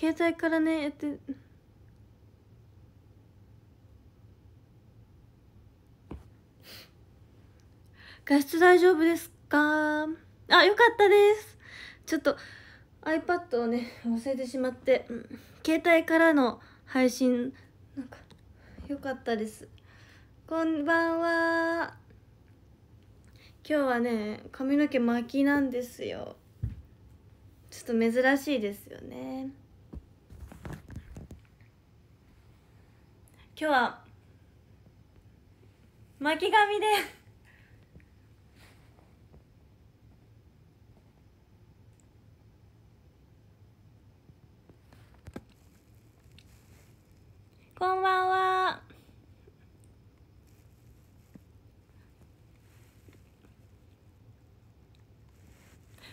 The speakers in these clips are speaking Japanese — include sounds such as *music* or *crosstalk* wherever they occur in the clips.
携帯からねやって画質大丈夫ですかあよかったですちょっと iPad をね忘れてしまって、うん、携帯からの配信なんかよかったですこんばんは今日はね髪の毛巻きなんですよちょっと珍しいですよね今日は巻き髪でこんばんは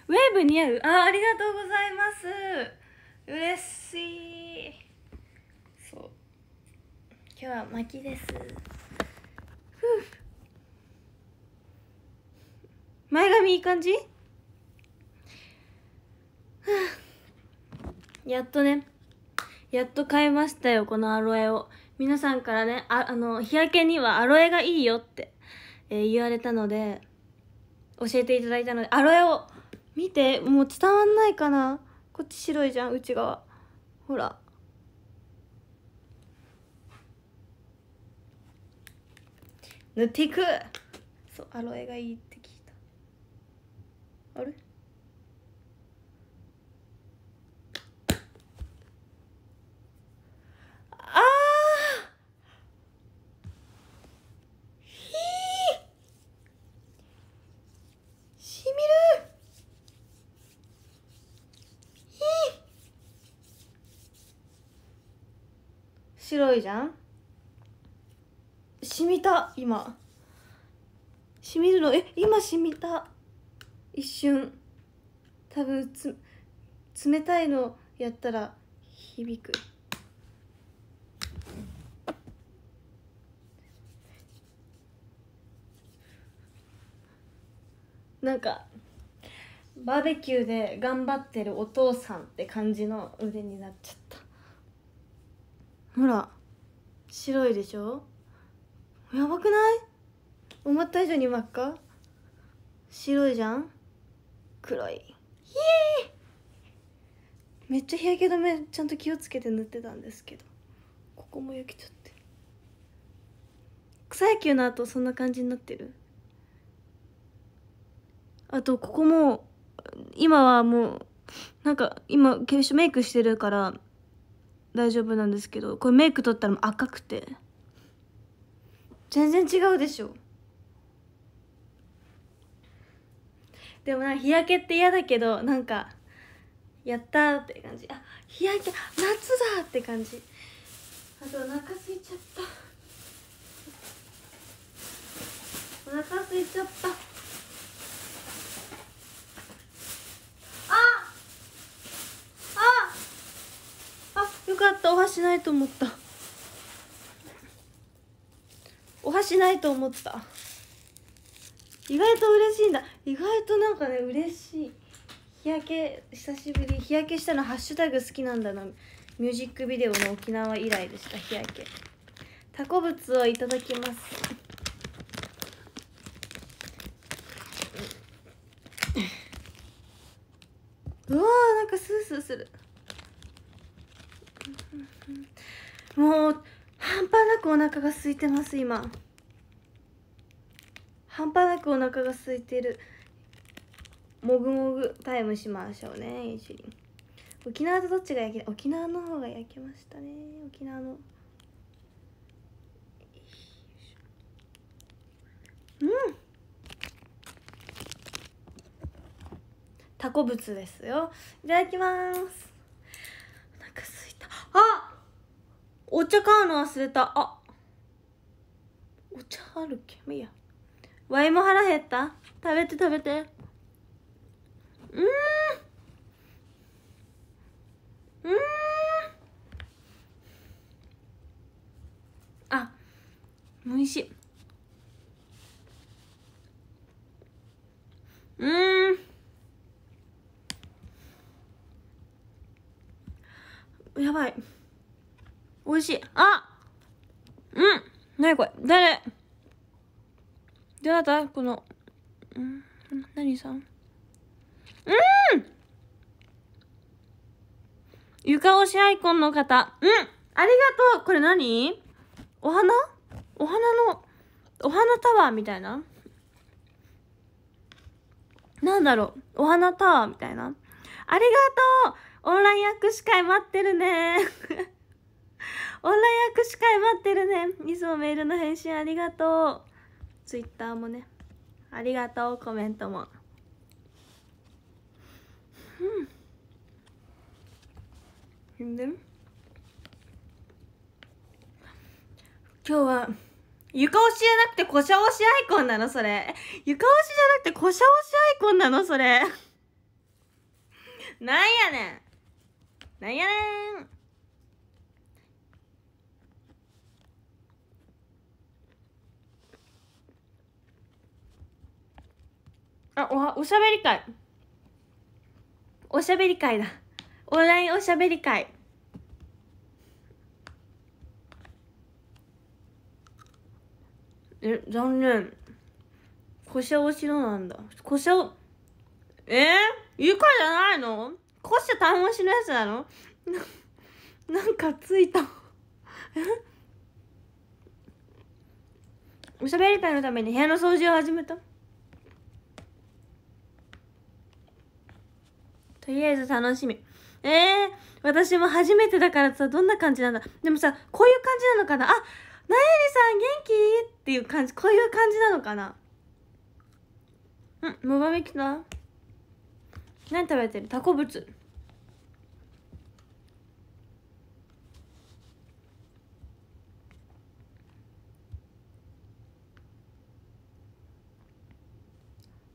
ウェーブ似合うあありがとうございます嬉しい今日は巻きです前髪いい感じやっとねやっと買いましたよこのアロエを皆さんからねああの日焼けにはアロエがいいよって、えー、言われたので教えていただいたのでアロエを見てもう伝わんないかなこっち白いじゃん内側ほら塗っていくそうアロエがいいって聞いたあれあひしみるひ白いじゃん染みた今しみるのえ今しみた一瞬多分つ冷たいのやったら響くなんかバーベキューで頑張ってるお父さんって感じの腕になっちゃったほら白いでしょやばくない思った以上に真っ赤白いじゃん黒いイエイめっちゃ日焼け止めちゃんと気をつけて塗ってたんですけどここも焼けちゃって草野球の後そんな感じになってるあとここも今はもうなんか今化粧メイクしてるから大丈夫なんですけどこれメイク取ったら赤くて。全然違うでしょでもな日焼けって嫌だけどなんかやったって感じあ日焼け夏だって感じあとお腹すいちゃったお腹すいちゃったあああよかったお箸ないと思ったお箸ないと思った意外と嬉しいんだ意外となんかね嬉しい日焼け久しぶり日焼けしたのハッシュタグ好きなんだなミュージックビデオの沖縄以来でした日焼けタコ物をいただきますうわーなんかスースーするもう半端なくお腹が空いてます今半端なくお腹が空いてるもぐもぐタイムしましょうね一緒に沖縄とどっちが焼き沖縄の方が焼けましたね沖縄のうんタコぶつですよいただきますお腹すいたあお茶買うの忘れた。あ。お茶あるけいや。ワイも腹減った食べて食べて。うん。うん。あ、美味しい。うん。やばい。美味しい。あうん何これ誰どなたこの、うん、何さんうん床押しアイコンの方。うんありがとうこれ何お花お花の、お花タワーみたいななんだろうお花タワーみたいなありがとうオンライン握手会待ってるねオンライン握手会待ってるねいつもメールの返信ありがとうツイッターもねありがとうコメントもうんで今日は床押しじゃなくてしゃ押しアイコンなのそれ床押しじゃなくてしゃ押しアイコンなのそれなんやねんなんやねんあおはおしゃべり会おしゃべり会だオンラインおしゃべり会え残念胡しろなんだ胡椒えー、愉快じゃないの胡椒単押しのやつなのな *laughs* なんかついたおしゃべり会のために部屋の掃除を始めたとりあえず楽しみ。ええー、私も初めてだからさ、どんな感じなんだ。でもさ、こういう感じなのかなあ、なえりさん元気っていう感じ、こういう感じなのかなうん、もがみきた何食べてるタコブツ。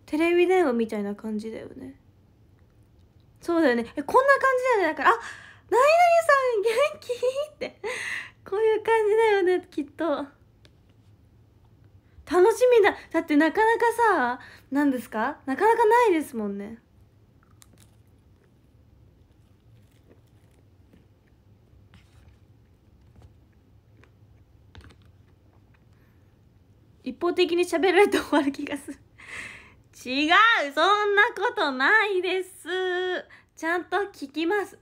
テレビ電話みたいな感じだよね。そうだよねえこんな感じだよねだから「あ何々さん元気?」ってこういう感じだよねきっと。楽しみだだってなかなかさ何ですかなかなかないですもんね一方的に喋られて終わる気がする違うそんなことないですちゃんと聞きます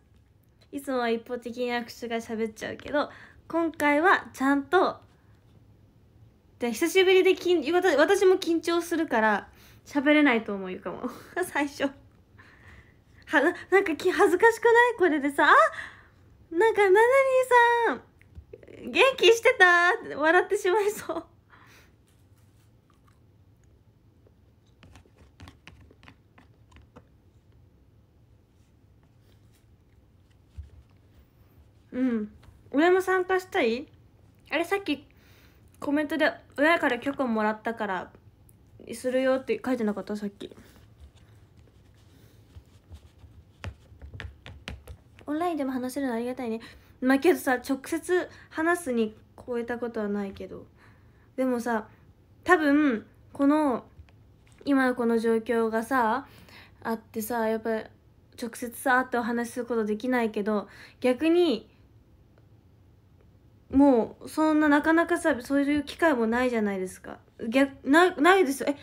いつもは一方的に握手が喋っちゃうけど今回はちゃんとで久しぶりで緊私も緊張するから喋れないと思うかも *laughs* 最初はなんかき恥ずかしくないこれでさあなんかななにさん元気してたって笑ってしまいそううん俺も参加したいあれさっきコメントで親から許可もらったからするよって書いてなかったさっきオンラインでも話せるのありがたいねまあけどさ直接話すに超えたことはないけどでもさ多分この今のこの状況がさあってさやっぱ直接さ会ってお話しすることできないけど逆にもうそんななかなかさそういう機会もないじゃないですか逆なないですよえ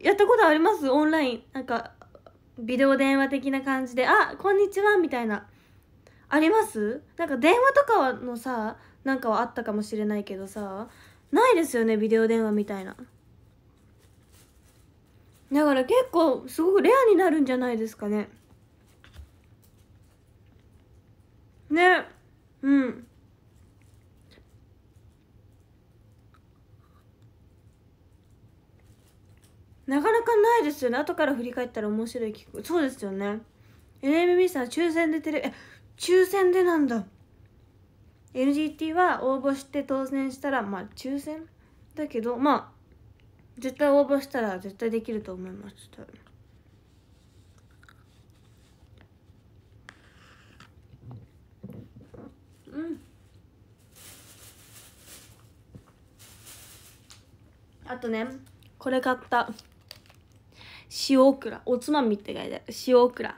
えやったことありますオンラインなんかビデオ電話的な感じで「あこんにちは」みたいなありますなんか電話とかのさなんかはあったかもしれないけどさないですよねビデオ電話みたいなだから結構すごくレアになるんじゃないですかねねうんなかなかないですよね後から振り返ったら面白い企画そうですよね NMB さん抽選でテレえ抽選でなんだ NGT は応募して当選したらまあ抽選だけどまあ絶対応募したら絶対できると思いますうんあとねこれ買った塩オクラおつまみって書いてある塩オクラ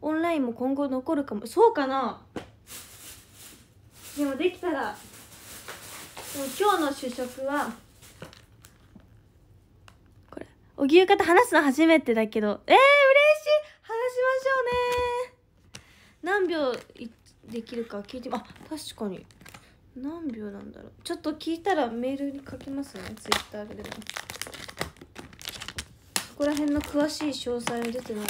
オンラインも今後残るかもそうかなでもできたらでも今日の主食はこれおぎゅうかと話すの初めてだけどえー、嬉しい話しましょうね何秒できるか聞いてあ確かに何秒なんだろうちょっと聞いたらメールに書きますねツイッターでもそこら辺の詳しい詳細は出てない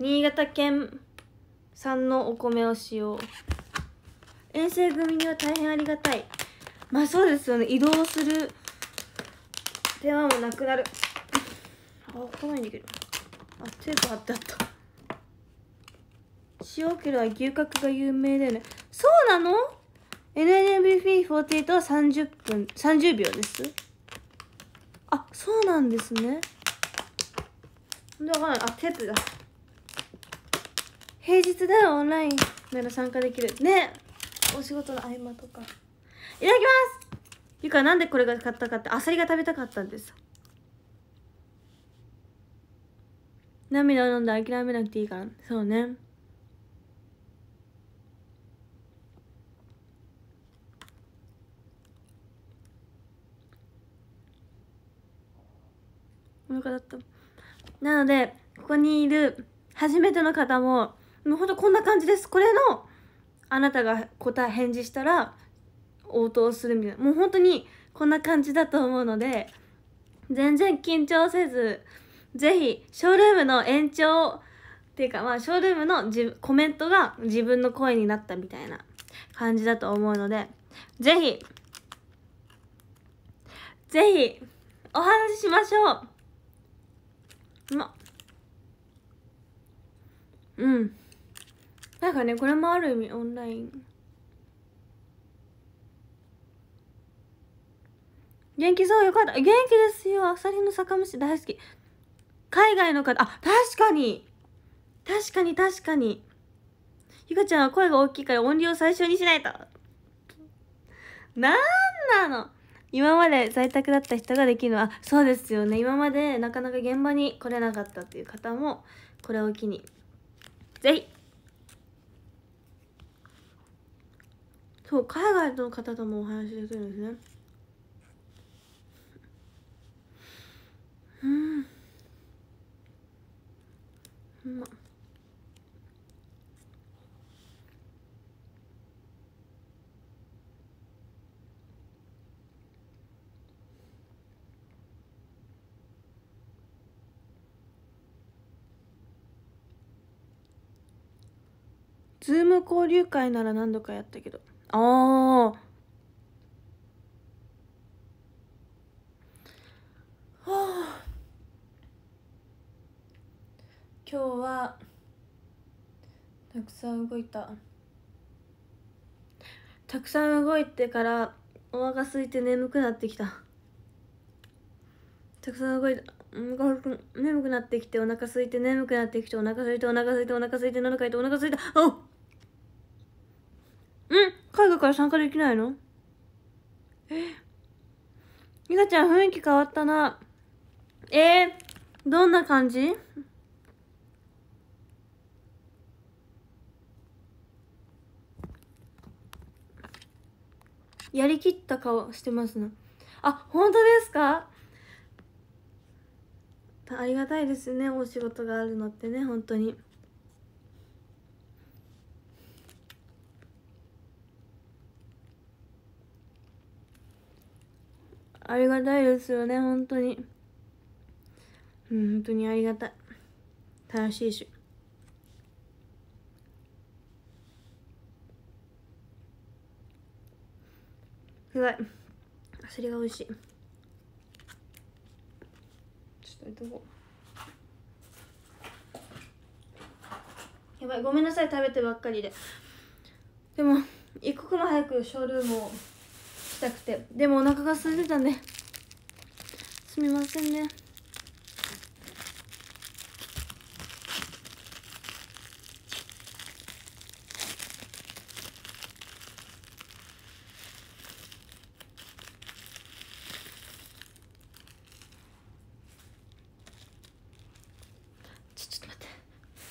新潟県産のお米を使用遠征組には大変ありがたいまあそうですよね移動する手間もなくなるあ来ないんだけどあテープ貼ってあった塩キは牛角が有名だよねそうなの ?NNBP48 は30分30秒ですあそうなんですねでかんないあプだ平日だよオンラインなら参加できるねお仕事の合間とかいただきますゆかなんでこれが買ったかってアサリが食べたかったんです涙を飲んで諦めなくていいからそうねお腹だったなのでここにいる初めての方ももうほんとこんな感じですこれのあなたが答え返事したら応答するみたいなもう本当にこんな感じだと思うので全然緊張せず是非ショールームの延長っていうかまあショールームのコメントが自分の声になったみたいな感じだと思うので是非是非お話ししましょううまうんなんかねこれもある意味オンライン元気そうよかった元気ですよあさりの酒蒸し大好き海外の方あ確かに確かに確かにゆかちゃんは声が大きいから音量を最初にしないとなんなの今まで在宅だった人ができるのはそうですよね今までなかなか現場に来れなかったっていう方もこれを機にぜひそう海外の方ともお話できるんですねうんうまっズーム交流会なら何度かやったけどああはあ今日はたくさん動いたたくさん動いてからお腹空いて眠くなってきたたくさん動いた眠くなってきてお腹空いて眠くなってきてお腹空いてお腹空いてお腹空いてお腹空いておいてお腹空いたあっ海外から参加できないのえゆなちゃん雰囲気変わったな。えー、どんな感じやりきった顔してますな。あ、本当ですかありがたいですね、お仕事があるのってね、本当に。ありがたいですよね本当に本当にありがたい楽しいしすごいそれが美味しいちょっとどこやばいごめんなさい食べてばっかりででも一刻も早くショールームをたくてでもお腹が空いてたねすみませんね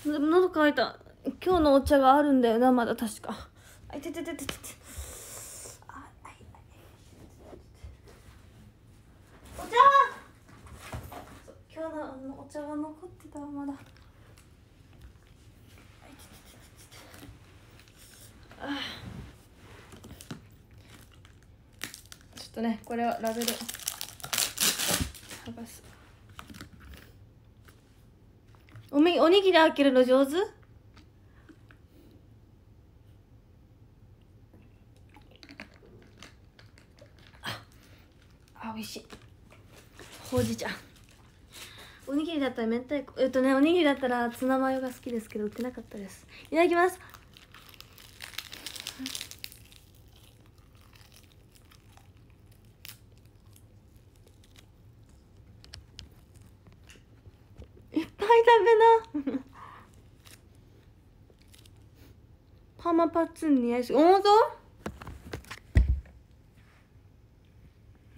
喉乾いた今日のお茶があるんだよなまだ確かあいてててててこれはラベル探すおみおにぎり開けるの上手あ美味しいほうじ茶おにぎりだったら明太子えっとねおにぎりだったらツナマヨが好きですけど売ってなかったですいただきます髪似合いすぎ本当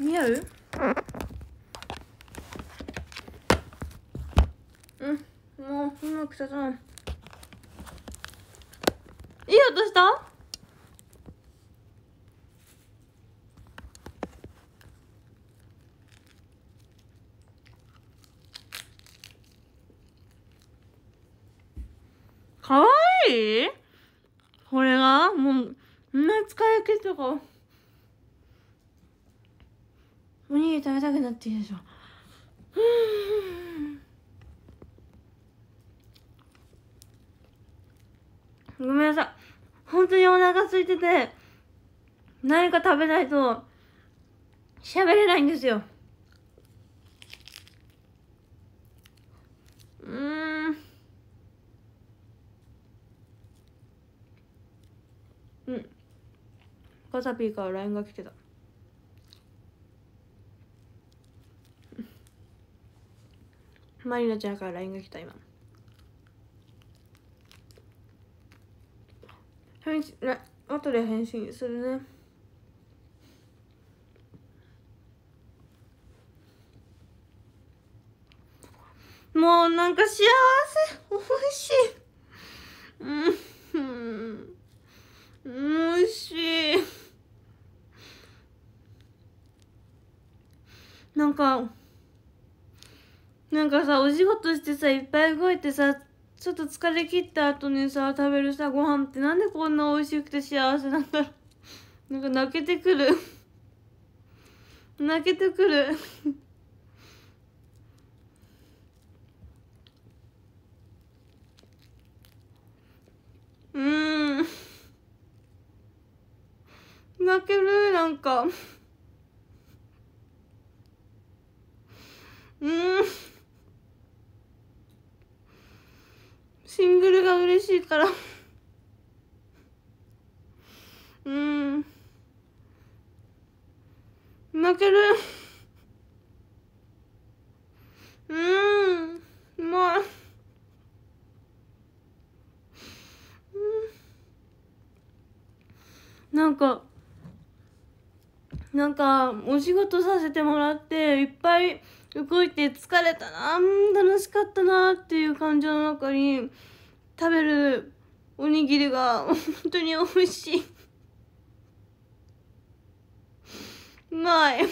似合ううんもううまく刺さないいい音したかわいいこれがもうこんな使い切かおにぎり食べたくなっていいでしょうごめんなさい本当にお腹空いてて何か食べないと喋れないんですようんガザピーから LINE が来てたまりなちゃんから LINE が来た今返信後で返信するねもうなんか幸せ美味しいうんおいしいなんかなんかさお仕事してさいっぱい動いてさちょっと疲れ切った後にさ食べるさご飯ってなんでこんな美味しくて幸せなんだろう *laughs* なんか泣けてくる泣けてくる *laughs* うん泣けるなんかうんシングルが嬉しいからうん泣けるうんうまいなんかなんかお仕事させてもらっていっぱい動いて疲れたな楽しかったなっていう感情の中に食べるおにぎりが本当に美味しい。うまい美味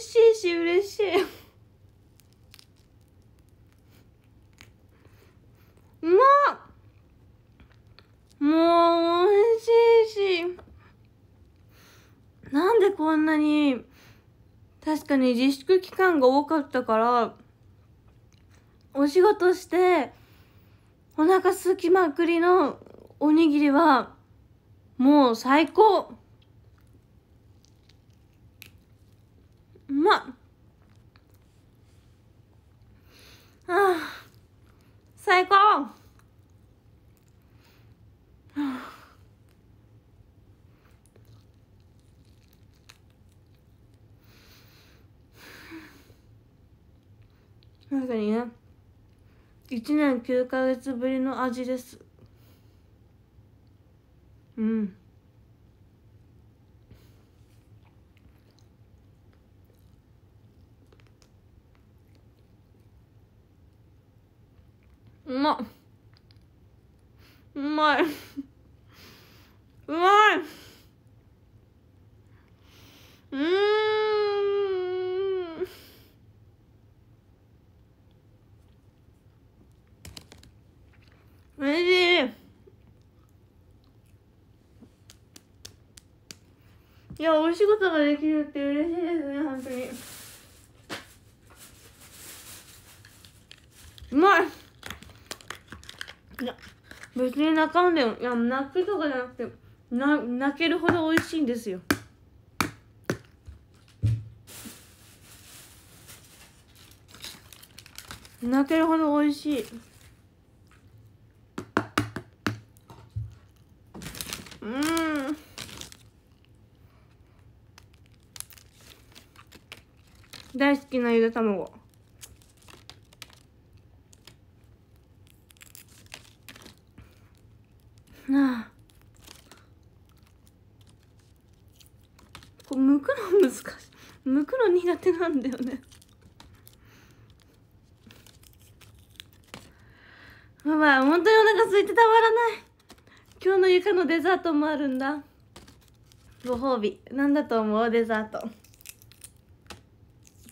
しいし嬉しいうまっもう美味しいしなんでこんなに確かに自粛期間が多かったからお仕事してお腹すきまくりのおにぎりはもう最高うまっああ最高なね1年9ヶ月ぶりの味ですうんうまうまいうまいうんおいしいいやお仕事ができるって嬉しいですね本当にうまいいや別に泣かんでもいや泣くとかじゃなくてな泣けるほど美味しいんですよ泣けるほど美味しい大好きなゆで卵なあこうむくの難しいむくの苦手なんだよねやばい本当にお腹空いてたまらない今日の床のデザートもあるんだご褒美なんだと思うデザート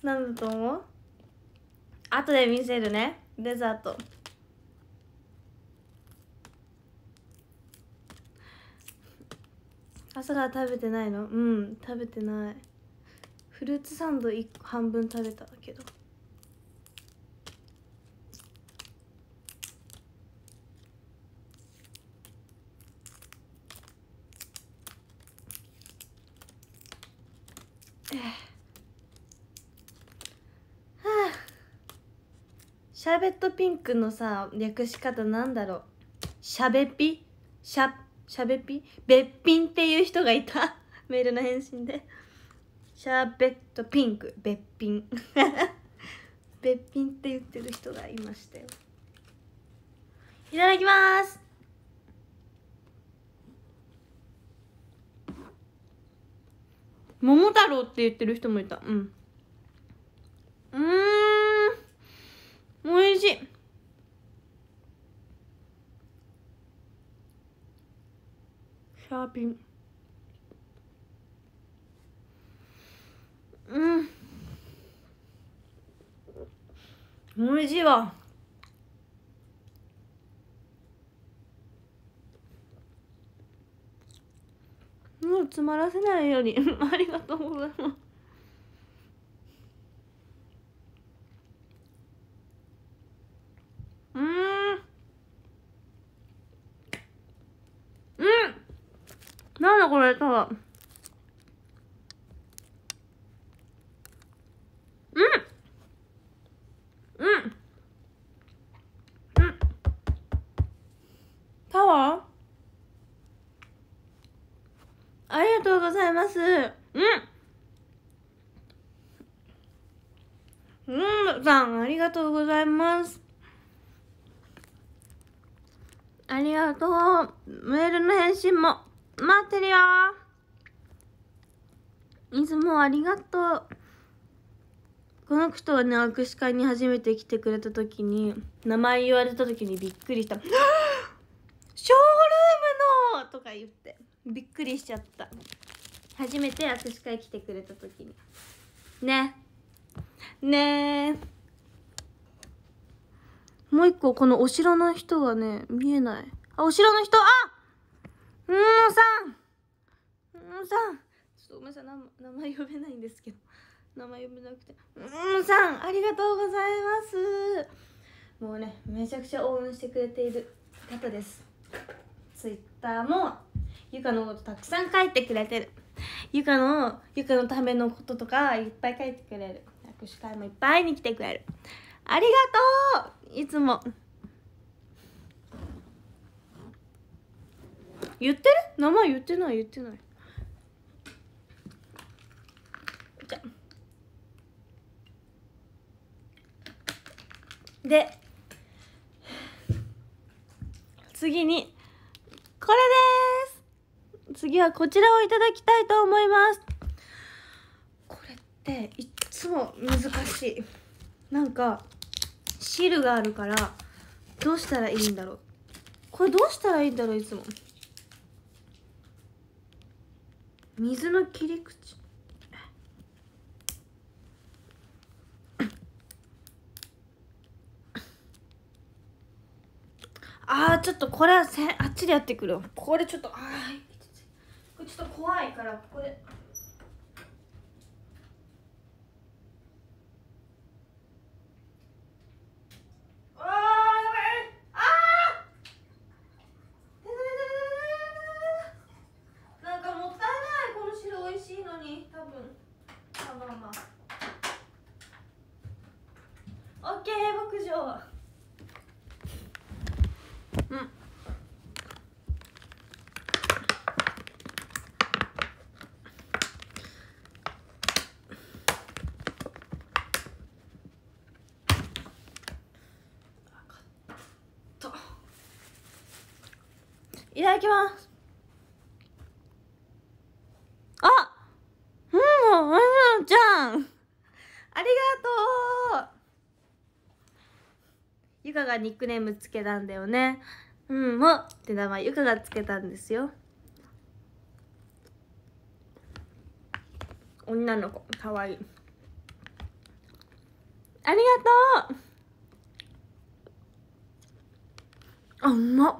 なんだと思う後で見せるねデザート朝から食べてないのうん食べてないフルーツサンド1個半分食べたけどャーベットピンクのさ略し方なんだろうしゃべぴしゃしゃべぴべっぴんっていう人がいた *laughs* メールの返信でシャーベットピンクべっぴん *laughs* べっぴんって言ってる人がいましたよいただきます桃太郎って言ってる人もいたうんうん美味しいシャーピンうん美味しいわもう詰まらせないように *laughs* ありがとうございますうんうんなんだこれ多分うんうんうんタワーありがとうございますうんうんさん、ありがとうございます。ありがとう。メールの返信も待ってるよ。いつもありがとう。この人はね、握手会に初めて来てくれた時に、名前言われた時にびっくりした。*gasps* ショールームのとか言って、びっくりしちゃった。初めて握手会来てくれた時に。ね。ねえ。もう一個、このお城の人がね、見えない。あ、お城の人あうんーさんうんさんちょっとごめんなさい、名前呼べないんですけど。名前呼べなくて。うんさんありがとうございますもうね、めちゃくちゃ応援してくれている方です。ツイッターも、ゆかのことたくさん書いてくれてる。ゆかの、ゆかのためのこととかいっぱい書いてくれる。握手会もいっぱいに来てくれる。ありがとういつも言ってる名前言ってない言ってないで次にこれです次はこちらをいただきたいと思いますこれっていっつも難しいなんかシールがあるからどうしたらいいんだろうこれどうしたらいいんだろういつも水の切り口 *coughs* ああちょっとこれはせあっちでやってくるこれちょっとああちょっと怖いからここで。だきますあうん、うん、じゃんありがとうゆかがニックネームつけたんだよねうんもって名前ゆかがつけたんですよ女の子かわいいありがとうあうまっ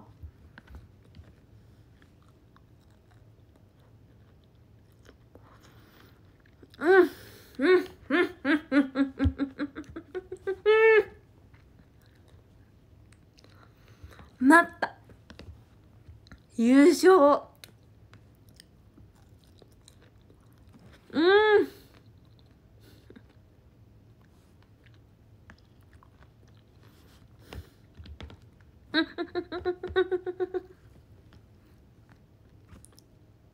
上うん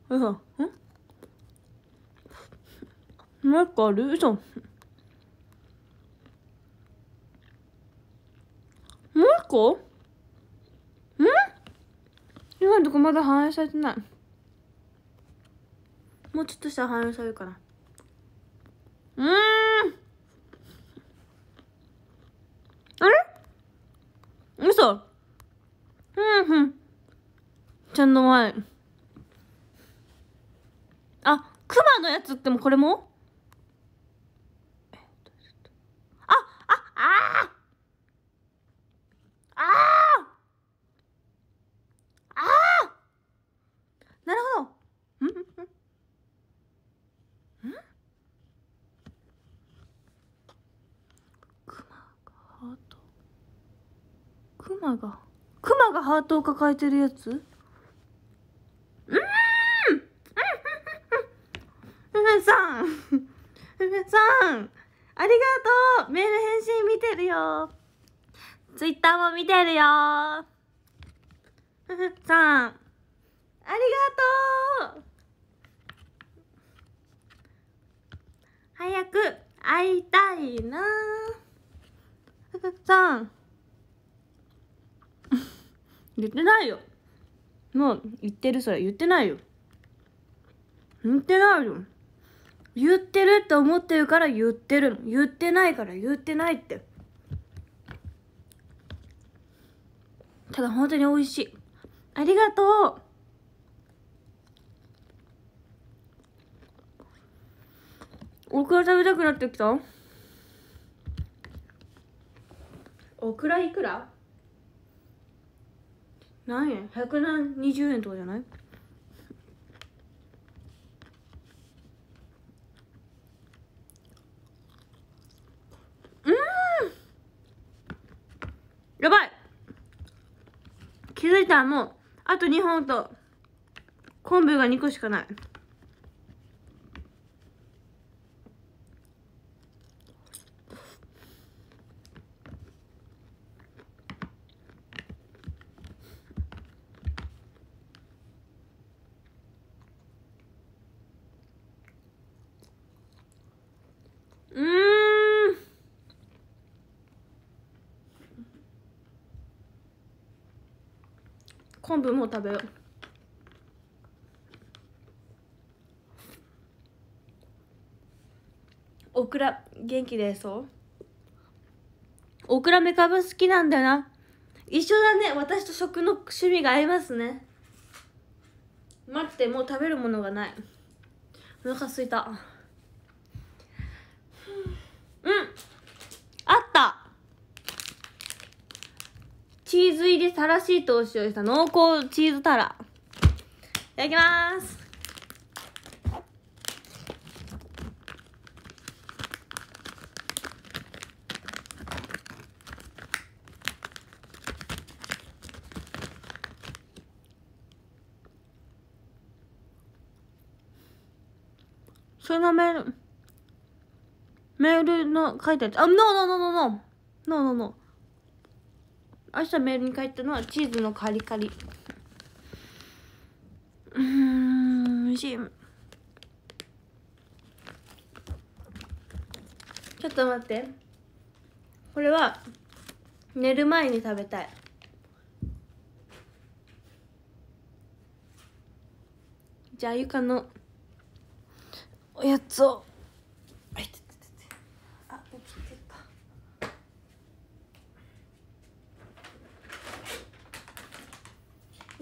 うんなんかある嘘もう一個まだ反映されてないもうちょっとしたら反映されるかなうんあれ嘘うんふんちゃんと前あ熊のやつってもこれもハートを抱えてるやつうんふめさんふめさんありがとうメール返信見てるよツイッターも見てるよさんありがとう早く会いたいなさん言ってないよもう言ってるそれ言ってないよ言ってないよ言ってるって思ってるから言ってる言ってないから言ってないってただ本当に美味しいありがとうオクラ食べたくなってきたオクラいくら何円120円とかじゃないやばい気づいたらもうあと2本と昆布が2個しかない部も食べようオクラ元気でそうオクラメカブ好きなんだよな一緒だね私と食の趣味が合いますね待ってもう食べるものがないお腹すいたチーズ入りたらしいトーストした濃厚チーズたら。いただきます。そのメール、メールの書いてある。あ、ノーノーノーノーノーノーノーノー。明日メールに書いたのはチーズのカリカリうん美味しいちょっと待ってこれは寝る前に食べたいじゃあゆかのおやつを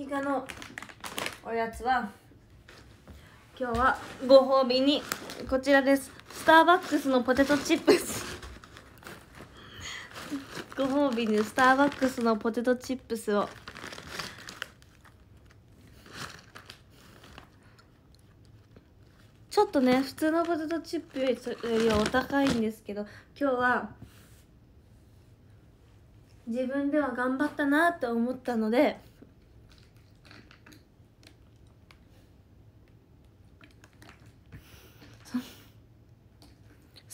ヒカのおやつは今日はご褒美にこちらですスターバックスのポテトチップス *laughs* ご褒美にスターバックスのポテトチップスをちょっとね普通のポテトチップよりはお高いんですけど今日は自分では頑張ったなと思ったので。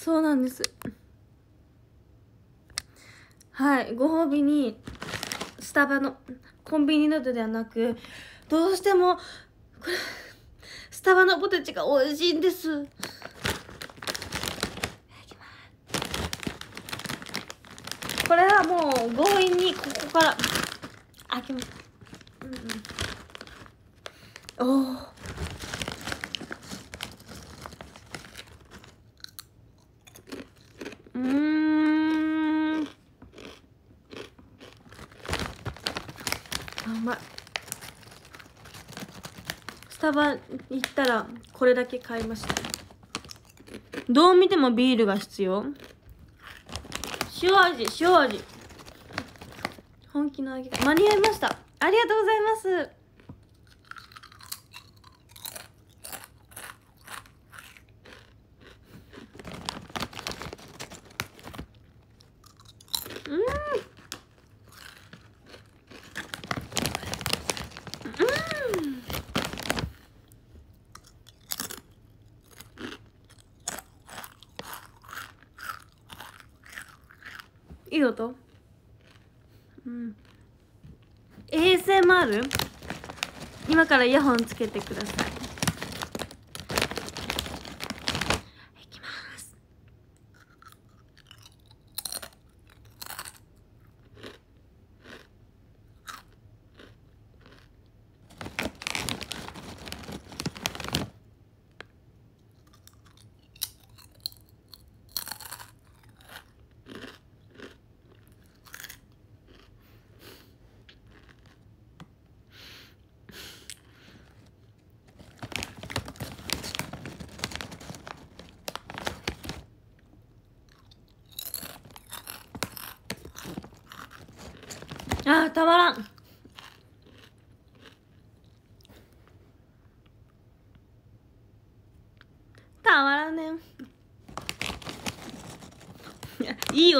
そうなんですはいご褒美にスタバのコンビニなどではなくどうしてもこれスタバのポテチが美味しいんですいただきますこれはもう強引にここから開けます、うんうん、おお酒場行ったらこれだけ買いましたどう見てもビールが必要塩味塩味本気の揚げ間に合いましたありがとうございますいい音うん ASMR? 今からイヤホンつけてください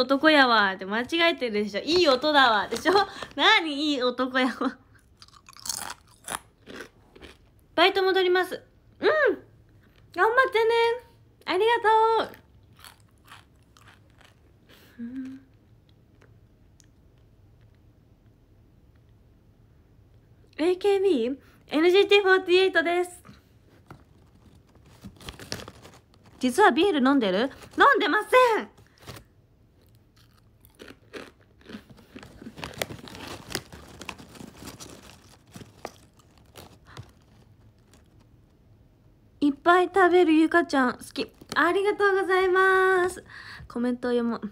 男やわって間違えてるでしょ。いい音だわでしょなにいい男やわ。バイト戻ります。うん。頑張ってね。ありがとう。うん、AKB NGT48 です実はビール飲んでる飲んでません食べるゆかちゃん好きありがとうございますコメント読もう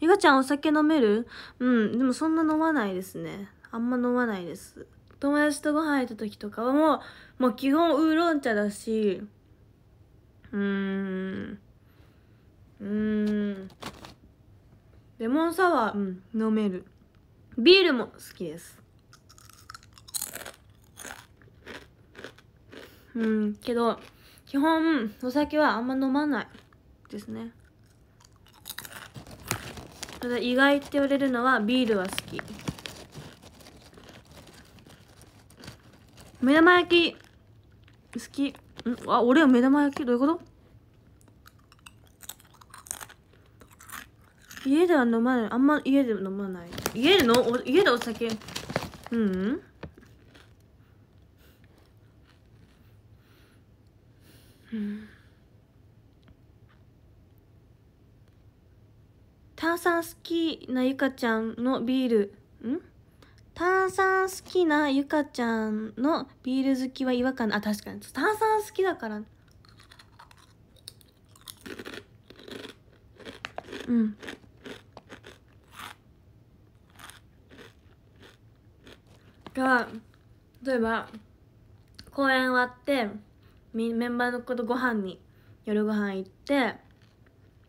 ゆかちゃんお酒飲めるうんでもそんな飲まないですねあんま飲まないです友達とご飯行った時とかはもうもう基本ウーロン茶だしうーんうーんレモンサワー、うん、飲めるビールも好きですうんけど基本お酒はあんま飲まないですねただ意外って言われるのはビールは好き目玉焼き好きんあ俺は目玉焼きどういうこと家では飲まないあんま家で飲まない家での家でお酒うんうん、炭酸好きなゆかちゃんのビールん炭酸好きなゆかちゃんのビール好きは違和感あ確かに炭酸好きだからうんが例えば公演終わってメンバーの子とご飯に夜ご飯行って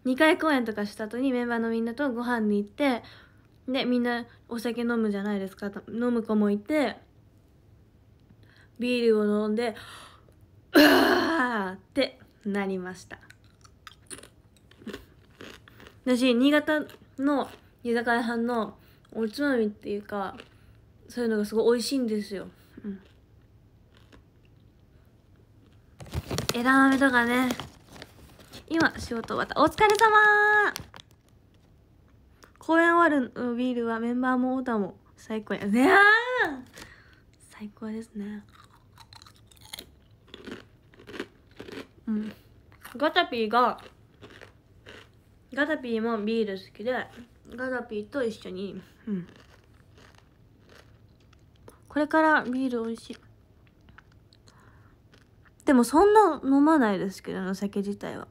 2回公演とかした後にメンバーのみんなとご飯に行ってでみんなお酒飲むじゃないですか飲む子もいてビールを飲んでうわってなりました私新潟の居酒屋さんのおつまみっていうかそういうのがすごい美味しいんですよ枝豆とかね今仕事終わったお疲れ様公演終わるビールはメンバーもオーダーも最高やね最高ですねうんガタピーがガタピーもビール好きでガタピーと一緒にうんこれからビール美味しいでもそんな飲まないですけどお酒自体は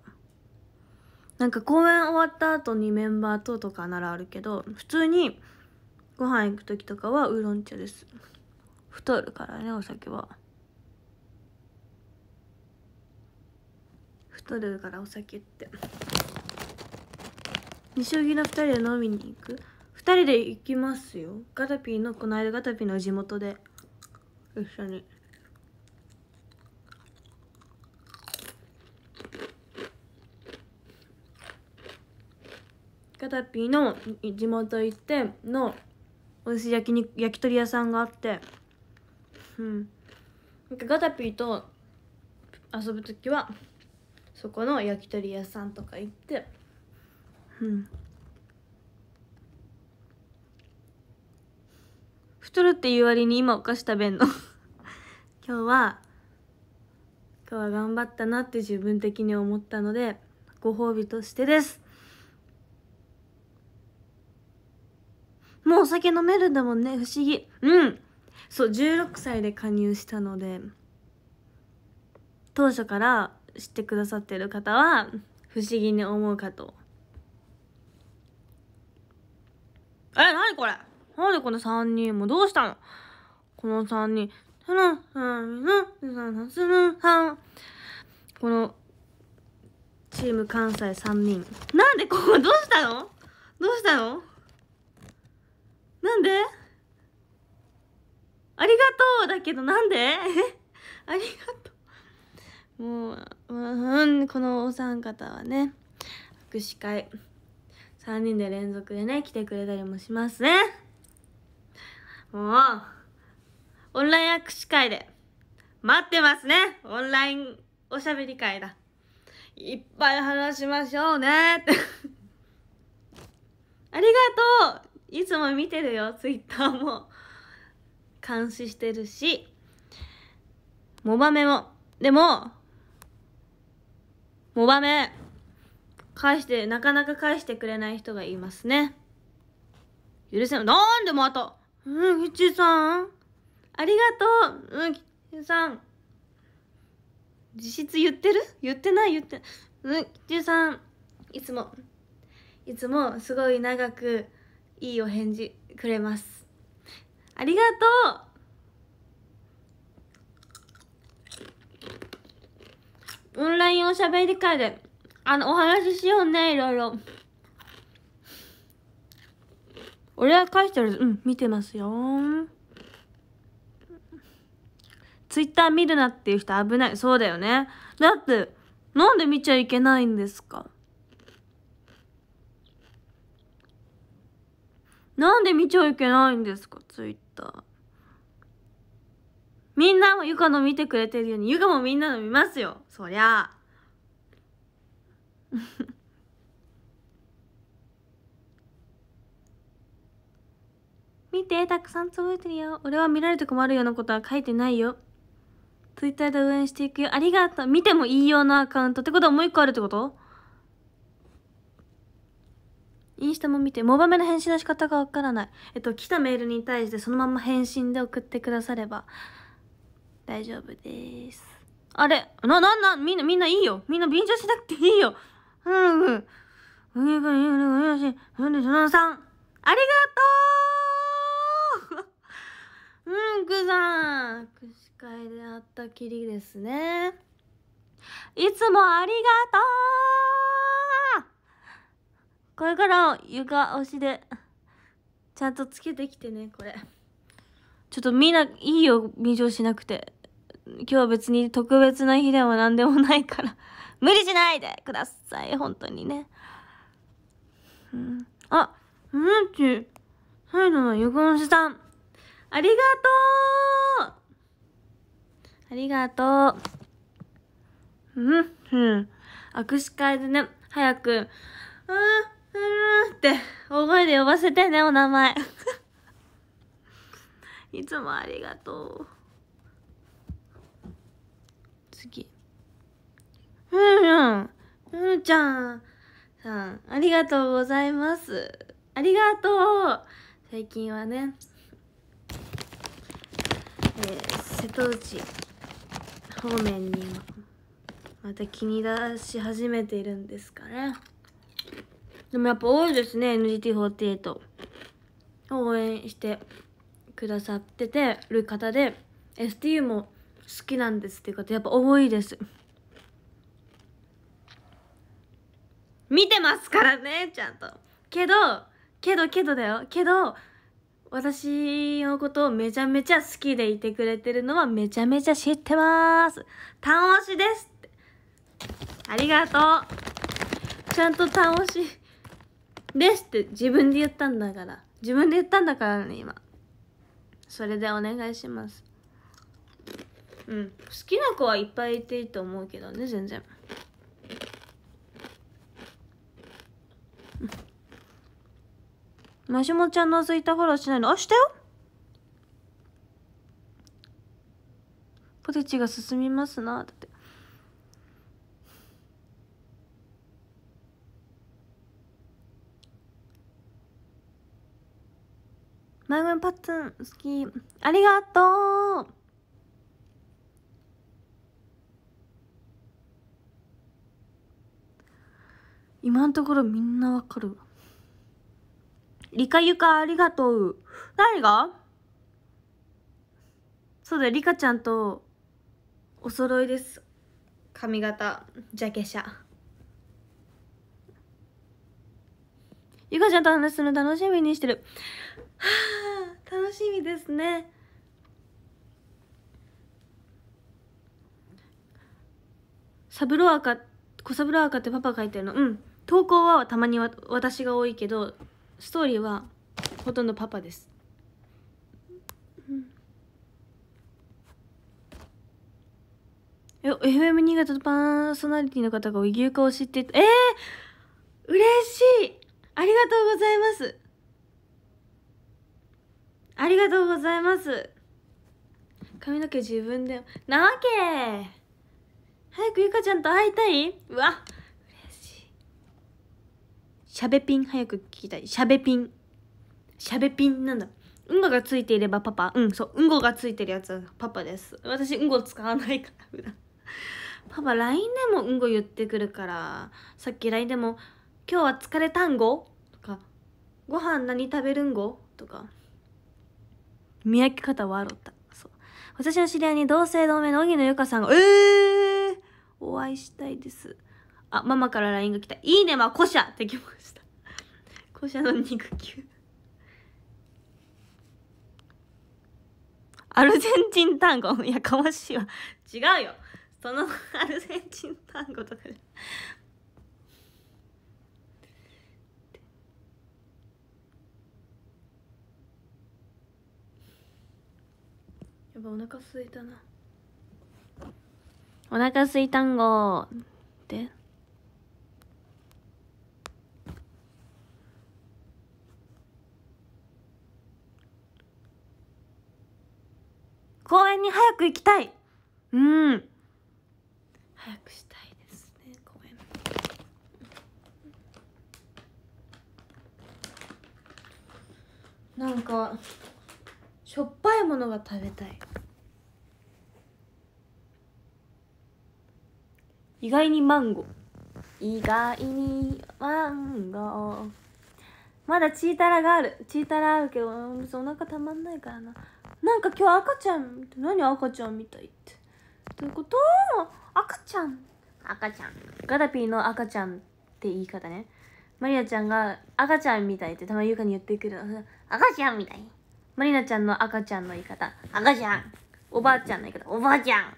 なんか公演終わった後にメンバーととかならあるけど普通にご飯行く時とかはウーロン茶です太るからねお酒は太るからお酒って西荻の2人で飲みに行く2人で行きますよガタピーのこの間ガタピーの地元で一緒にガタピーの地元行っての美味しい焼き肉焼き鳥屋さんがあってうんなんかガタピーと遊ぶ時はそこの焼き鳥屋さんとか行ってうん太るっていう割に今お菓子食べんの *laughs* 今日は今日は頑張ったなって自分的に思ったのでご褒美としてですもうお酒飲めるんだもんね不思議うんそう16歳で加入したので当初から知ってくださってる方は不思議に思うかとえ何これなんでこの3人もどうしたのこの3人このチーム関西3人なんでここどうしたのどうしたのなんでありがとうだけどなんで *laughs* ありがとうもう、うん、このお三方はね握手会3人で連続でね来てくれたりもしますねもうオンライン握手会で待ってますねオンラインおしゃべり会だいっぱい話しましょうね *laughs* ありがとういつも見てるよツイッターも監視してるしモバメもでもモバメ返してなかなか返してくれない人がいますね許せないなんでまたうんきちさんありがとううんきちさん実質言ってる言ってない言ってうんきちさんいつもいつもすごい長くいいお返事くれますありがとうオンラインおしゃべり会であのお話ししようねいろいろ俺は返してるうん見てますよツイッター見るなっていう人危ないそうだよねだってなんで見ちゃいけないんですかなんで見ちゃいけないんですか、ツイッター。みんなもゆかの見てくれてるように、ゆかもみんなの見ますよ。そりゃ *laughs* 見て、たくさんつぶいてるよ。俺は見られて困るようなことは書いてないよ。ツイッターで応援していくよ。ありがとう。見てもいいようなアカウント。ってことはもう一個あるってことインスタも見て、モバメの返信の仕方がわからない。えっと、来たメールに対してそのまま返信で送ってくだされば、大丈夫です。あれな、な、な、みんな、みんないいよみんな便乗しなくていいようん、うん。うん、うん、うん、うん、うん、うん、うん、うん、うん、うん、うん、ありがとううん、くさん。握手会であったきりですね。いつもありがとうこれから床押しでちゃんとつけてきてねこれちょっとみんないいよ便乗しなくて今日は別に特別な日でも何でもないから *laughs* 無理しないでください本当にね、うん、あうんちサイドの横押しさんありがとうありがとううんうん握手会でね早くうんうんって大声で呼ばせてねお名前 *laughs* いつもありがとう次うんうんふんちゃんさんありがとうございますありがとう最近はねえー、瀬戸内方面にまた気に出し始めているんですかねでもやっぱ多いですね NGT48 応援してくださっててる方で STU も好きなんですっていう方やっぱ多いです見てますからねちゃんとけどけどけどだよけど私のことをめちゃめちゃ好きでいてくれてるのはめちゃめちゃ知ってます単押しですありがとうちゃんと単押しですって自分で言ったんだから自分で言ったんだからね今それでお願いしますうん好きな子はいっぱいいていいと思うけどね全然マシュモちゃんのツイッターフォローしないのあしたよポテチが進みますなだって前髪パッツン好きありがとう今のところみんなわかるリカゆかありがとう誰がそうだよリカちゃんとお揃いです髪型ジャケ写ゆかちゃんと話すの楽しみにしてるあ楽しみですねサブロアカ小サブロアカってパパ書いてるのうん投稿はたまに私が多いけどストーリーはほとんどパパですえ FM 新潟のパーソナリティの方が荻生化を知ってええー、嬉しいありがとうございますありがとうございます髪の毛自分でなわけ早くゆかちゃんと会いたいうわ嬉しいしゃべピン早く聞きたいしゃべピンしゃべピンなんだうんごがついていればパパうんそううんごがついてるやつはパパです私うんご使わないから普段 *laughs* パパ LINE でもうんご言ってくるからさっき LINE でも「今日は疲れたんご?」とか「ご飯何食べるんご?」とか見分け方はあろったそう私の知り合いに同姓同名の荻野由香さんがええー、お会いしたいですあママから LINE が来た「いいねまこしゃ」ってきましたこしゃの肉球アルゼンチン単語いやかましいわ違うよそのアルゼンチン単語とかでやっぱお腹すいたなお腹すいたんごって公園に早く行きたいうん早くしたいですね公園なんかしょっぱいものが食べたい意外にマンゴー意外にマンゴーまだチータラがあるチータラあるけどお腹たまんないからななんか今日赤ちゃん何赤ちゃんみたいってどういうこと赤ちゃん赤ちゃんガダピーの赤ちゃんって言い方ねマリアちゃんが赤ちゃんみたいってたまにゆかに言ってくる赤ちゃんみたいまりなちゃんの赤ちゃんの言い方。赤ちゃん。おばあちゃんの言い方。おばあちゃん。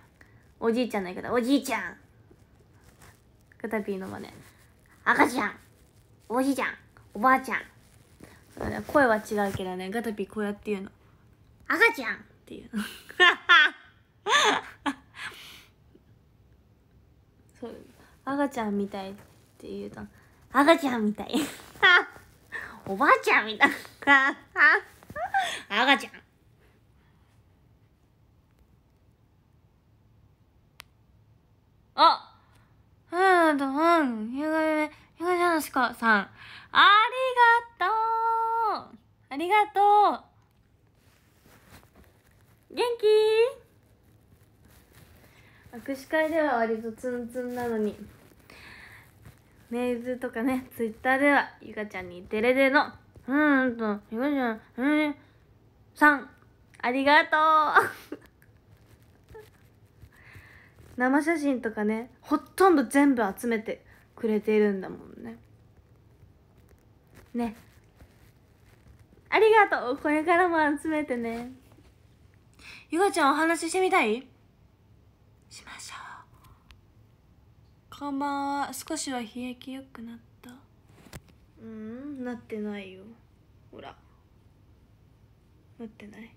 おじいちゃんの言い方。おじいちゃん。ガタピーの真似。赤ちゃん。おじいちゃん。おばあちゃん。声は違うけどね、ガタピーこうやって言うの。赤ちゃんっていうの。*laughs* そう。赤ちゃんみたいって言うと、赤ちゃんみたい。*laughs* おばあちゃんみたい。*laughs* 赤ちゃん。あうんと、うん、ゆがめ、ゆがちゃんのしこさん。ありがとうありがとう元気握手会では割とツンツンなのに、メールとかね、ツイッターでは、ゆかちゃんにデレデの、うんと、ゆかちゃん、うん、さん、ありがとう *laughs* 生写真とかね、ほとんど全部集めてくれてるんだもんね。ね。ありがとうこれからも集めてね。ゆかちゃんお話ししてみたいしましょう。こんばんは。少しは冷え気よくなった。うん、なってないよ。ほら。持ってない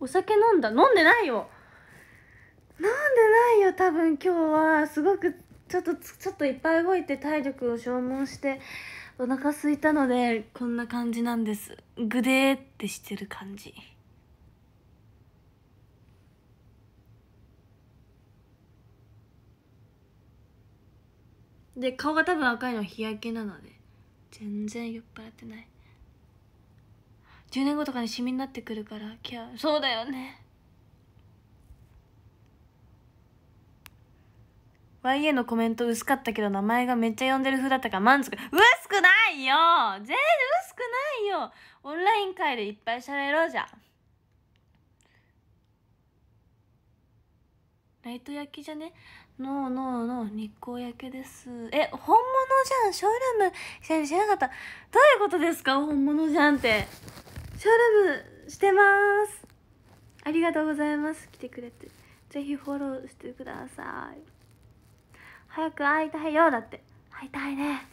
お酒飲んだ飲んでないよ飲んでないよ多分今日はすごくちょっとちょっといっぱい動いて体力を消耗してお腹空すいたのでこんな感じなんですぐでーってしてる感じ。で顔が多分赤いのは日焼けなので全然酔っ払ってない10年後とかにシミになってくるからキャそうだよね YA のコメント薄かったけど名前がめっちゃ呼んでる風だったから満足薄くないよ全然薄くないよオンライン会でいっぱい喋ろうじゃライト焼きじゃねノーノーノー日光焼けですえ本物じゃんショールーム知らなかったどういうことですか本物じゃんってショールームしてますありがとうございます来てくれてぜひフォローしてください早く会いたいよだって会いたいね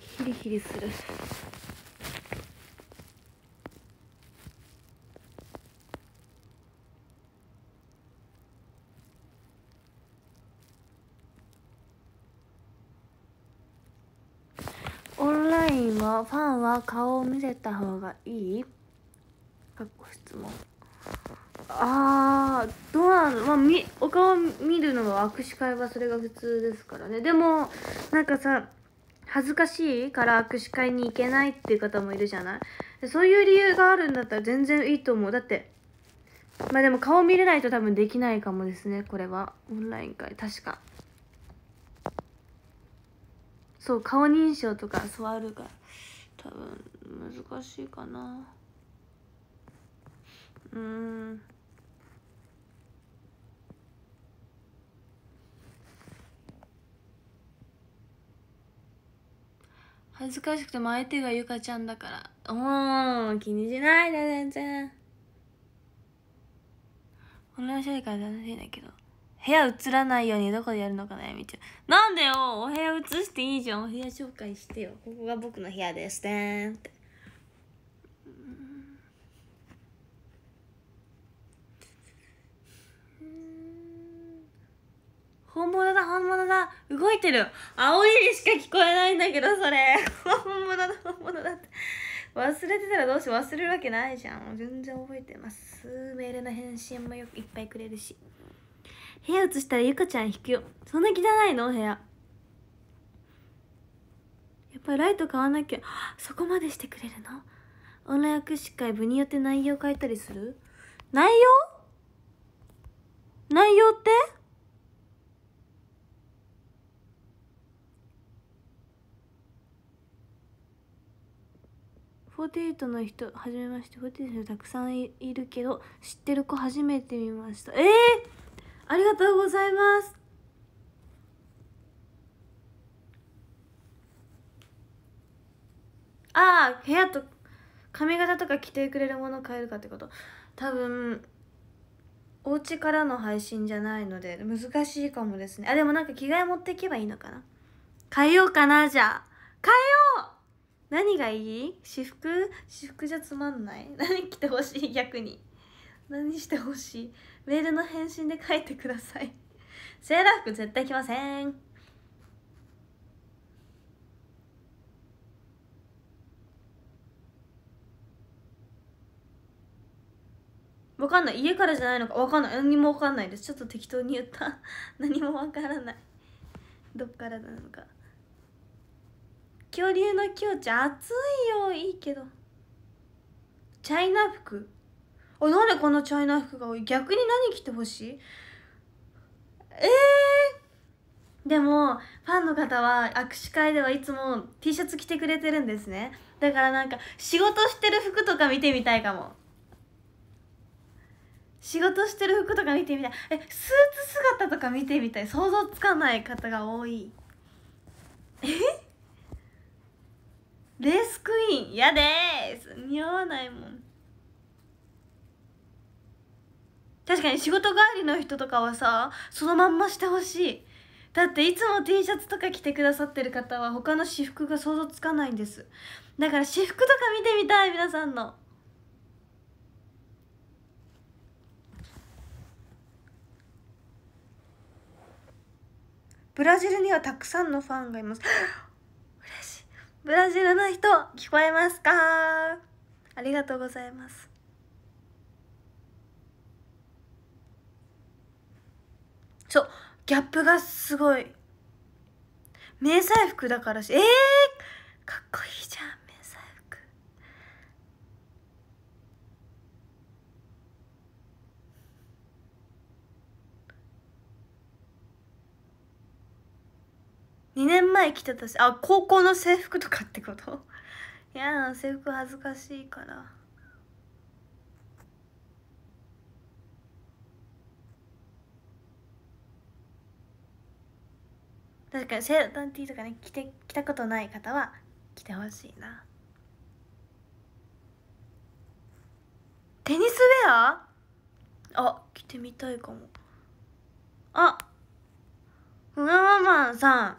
ヒリヒリするはファンは顔を見せた方がいいかっこ質問ああどうなの、まあ、お顔見るのは握手会はそれが普通ですからねでもなんかさ恥ずかしいから握手会に行けないっていう方もいるじゃないそういう理由があるんだったら全然いいと思うだってまあでも顔見れないと多分できないかもですねこれはオンライン会確かそう顔認証とか座るから多分難しいかなうん恥ずかしくても相手がゆかちゃんだからうん気にしないで全然オンライン社楽しいんだけど部屋映らないようにどこでやるのか悩み中なんでよお部屋映していいじゃんお部屋紹介してよここが僕の部屋ですねって本物だ本物だ動いてる青いにしか聞こえないんだけどそれ *laughs* 本物だ本物だって忘れてたらどうしよう忘れるわけないじゃん全然覚えてますメールの返信もよくいっぱいくれるし部屋移したらゆかちゃん引くよそんな汚いの部屋やっぱりライト買わなきゃそこまでしてくれるのオンライン握手会部によって内容変えたりする内容内容って48の人はじめまして48の人たくさんいるけど知ってる子初めて見ましたええーありがとうございますああ部屋と髪型とか着てくれるもの買えるかってこと多分お家からの配信じゃないので難しいかもですねあでもなんか着替え持っていけばいいのかな変えようかなじゃあ変えよう何がいい私服私服じゃつまんない *laughs* 何着てほしい逆に何してほしいメールの返信で書いてください *laughs* セーラー服絶対着ませんわかんない家からじゃないのかわかんない何もわかんないですちょっと適当に言った *laughs* 何もわからないどっからなのか恐竜のきょうちゃん暑いよいいけどチャイナ服おなんでこのチャイナ服が多い逆に何着てほしいえー、でもファンの方は握手会ではいつも T シャツ着てくれてるんですねだからなんか仕事してる服とか見てみたいかも仕事してる服とか見てみたいえスーツ姿とか見てみたい想像つかない方が多いえレースクイーン嫌です似合わないもん確かに仕事帰りの人とかはさそのまんましてほしいだっていつも T シャツとか着てくださってる方は他の私服が想像つかないんですだから私服とか見てみたい皆さんのブラジルにはたくさんのファンがいます *gasps* 嬉しいブラジルの人聞こえますかありがとうございますそうギャップがすごい迷彩服だからしえー、かっこいいじゃん迷彩服2年前来てたしあ高校の制服とかってこといや制服恥ずかしいから確かにセーターとかね着て着たことない方は着てほしいなテニスウェアあ着てみたいかもあふがママさん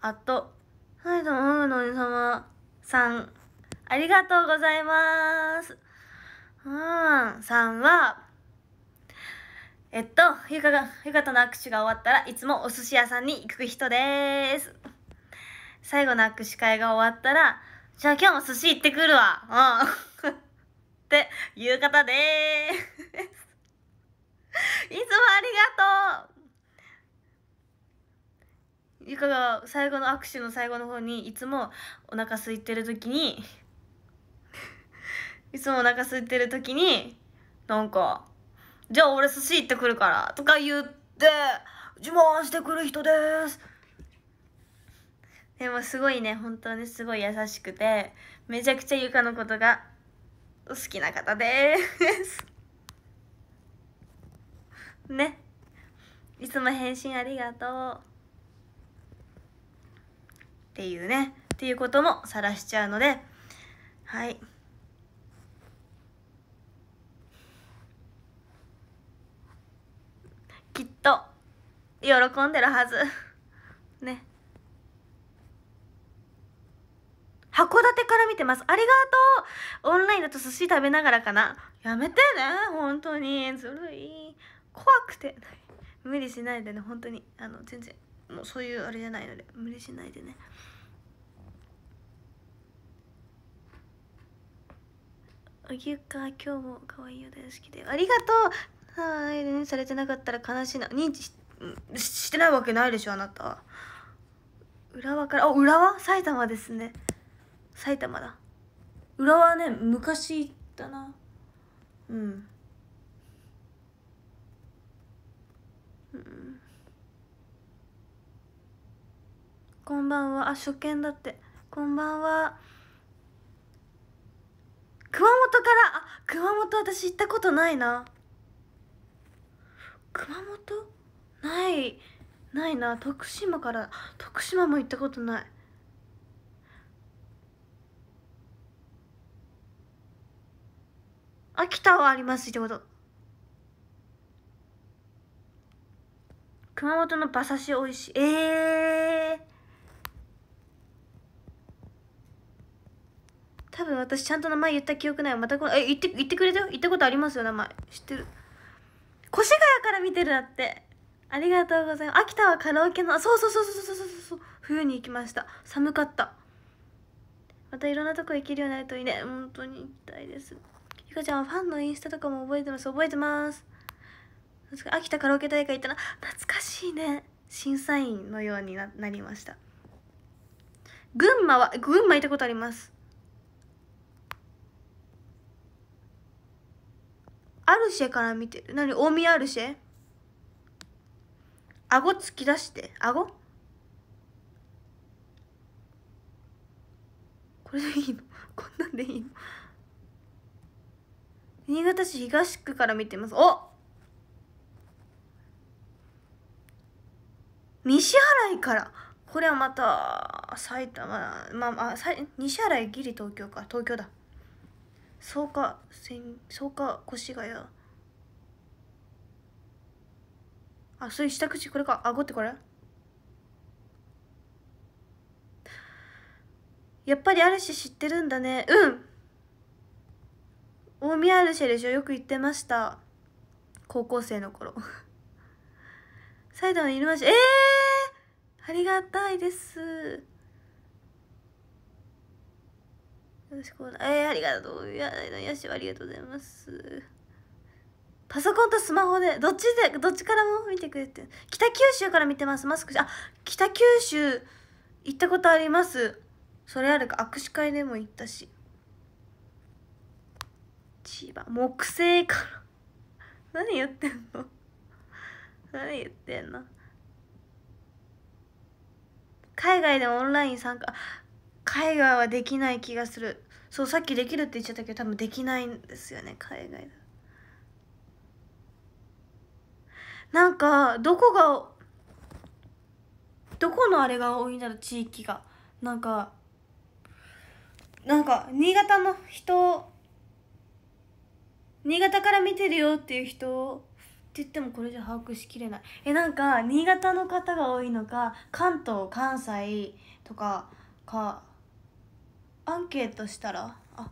あとはいどうものりさまさんありがとうございますうんさんはえっと、ゆかが、ゆかとの握手が終わったらいつもお寿司屋さんに行く人です。最後の握手会が終わったら、じゃあ今日も寿司行ってくるわ。うん。*laughs* って夕方でーす。いつもありがとうゆかが最後の握手の最後の方にいつもお腹空いてる時にいつもお腹空いてる時になんかじゃあ俺寿司行ってくるからとか言って自慢してくる人ですでもすごいね本当にすごい優しくてめちゃくちゃゆかのことが好きな方です *laughs* ねいつも返信ありがとうっていうねっていうこともさらしちゃうのではい。きっと喜んでるはずね函館から見てますありがとうオンラインだと寿司食べながらかなやめてね本当にずるい怖くて無理しないでね本当にあの全然もうそういうあれじゃないので無理しないでねおゆか今日も可愛いよ大好きでありがとうはい、されてなかったら悲しいな。認知してないわけないでしょ、あなた。浦和から、あ、浦和埼玉ですね。埼玉だ。浦和ね、昔行ったな。うん。うん、こんばんはあ初見だってこんばんは熊本からあ熊本私行ったことないな熊本ないないな徳島から徳島も行ったことない秋田はありますってこと熊本の馬刺し美味しいええー、多分私ちゃんと名前言った記憶ないまたこえ言って言ってくれたよ言ったことありますよ名前知ってる越谷から見てるだってありがとうございます秋田はカラオケのそうそうそうそうそうそうそう冬に行きました寒かったまたいろんなとこ行けるようになるといいね本当に行きたいですゆかちゃんはファンのインスタとかも覚えてます覚えてます秋田カラオケ大会行ったら懐かしいね審査員のようになりました群馬は群馬行ったことありますアルシェから見てる何大宮アルシェ顎突き出して顎これでいいのこんなんでいいの新潟市東区から見てますお西原井からこれはまた埼玉まあ、まあ、西原井ギリ東京か東京だ草加草加越谷あそういう下口これかあ顎ってこれやっぱり嵐知ってるんだねうん大宮アルシェでしょよく行ってました高校生の頃サイドのるましええー、ありがたいですよろしくおえー、ありがとう。いや、よし、ありがとうございます。パソコンとスマホで、どっちで、どっちからも見てくれて。北九州から見てます。マスクし、あ、北九州行ったことあります。それあるか、握手会でも行ったし。千葉、木星から。*laughs* 何言ってんの *laughs* 何言ってんの海外でもオンライン参加。海外はできない気がするそうさっきできるって言っちゃったけど多分できないんですよね海外なんかどこがどこのあれが多いんだろう地域がなんかなんか新潟の人新潟から見てるよっていう人って言ってもこれじゃ把握しきれないえなんか新潟の方が多いのか関東関西とかかアンケートしたらあ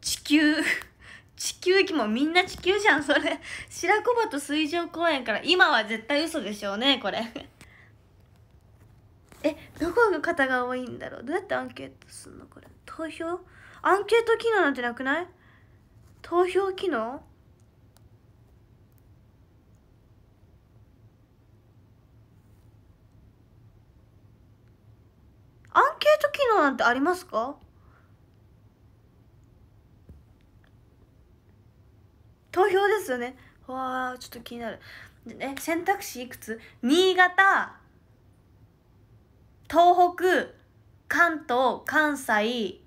地球 *laughs* 地球駅もみんな地球じゃんそれ白子と水上公園から今は絶対嘘でしょうねこれ *laughs* えどこの方が多いんだろうどうやってアンケートすんのこれ投票アンケート機能なんてなくない投票機能ケート機能なんてありますか投票ですよねわあちょっと気になるで、ね、選択肢いくつ新潟東北関東関西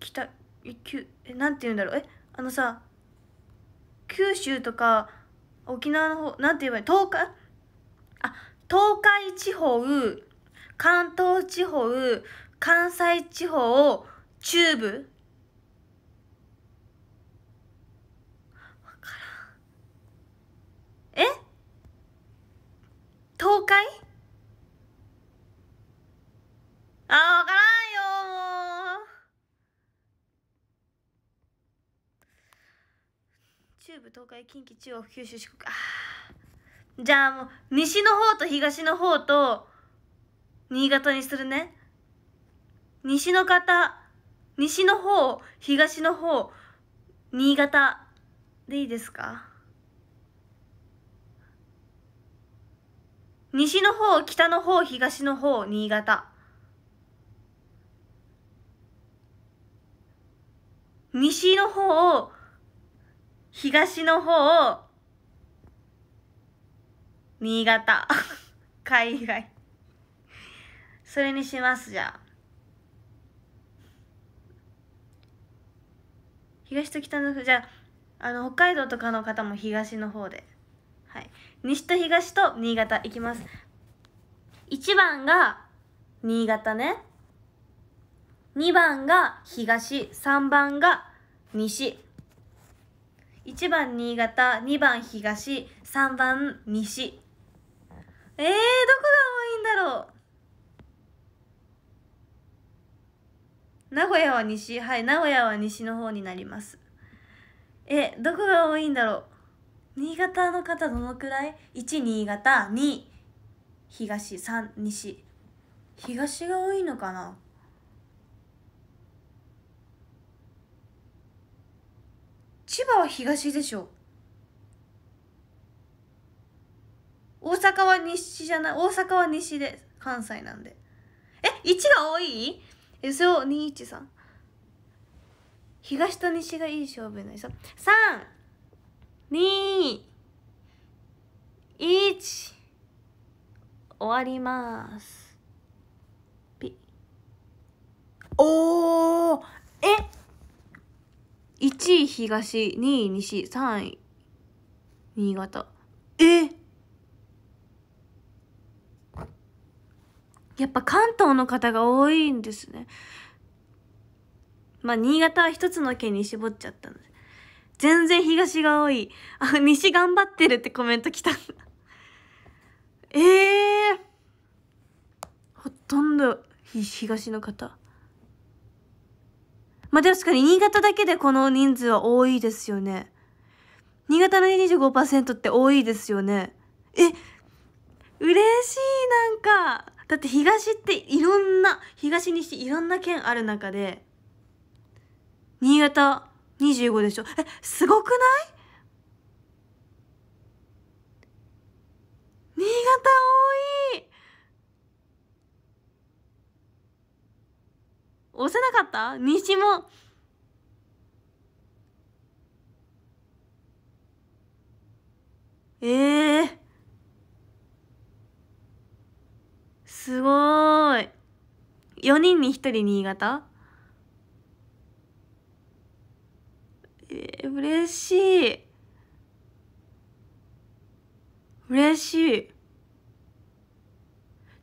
北えなんて言うんだろうえあのさ九州とか沖縄の方なんて言えばいい東海東海地方、関東地方、関西地方、中部。わからん。え東海あ分わからん。よ中部東海近畿中央九州四国ああじゃあもう、西の方と東の方と、新潟にするね。西の方、西の方、東の方、新潟でいいですか西の方、北の方、東の方、新潟。西の方、東の方、新潟 *laughs* 海外それにしますじゃあ東と北のじゃああの北海道とかの方も東の方ではい西と東と新潟いきます1番が新潟ね2番が東3番が西1番新潟2番東3番西えー、どこが多いんだろう名古屋は西はい名古屋は西の方になりますえどこが多いんだろう新潟の方どのくらい ?1 新潟2東3西東が多いのかな千葉は東でしょう大阪は西じゃない大阪は西で関西なんでえ一1が多いえそう213東と西がいい勝負になりそう321終わりますピおおえ1位東2位西3位新潟えっやっぱ関東の方が多いんですねまあ新潟は一つの県に絞っちゃったので全然東が多いあ西頑張ってるってコメント来たええー、ほとんど東の方まあ確かに新潟だけでこの人数は多いですよね新潟の25%って多いですよねえ嬉しいなんかだって東っていろんな東にしていろんな県ある中で新潟25でしょえすごくない新潟多い押せなかった西もええすごい4人に1人新潟えー、嬉しい嬉しい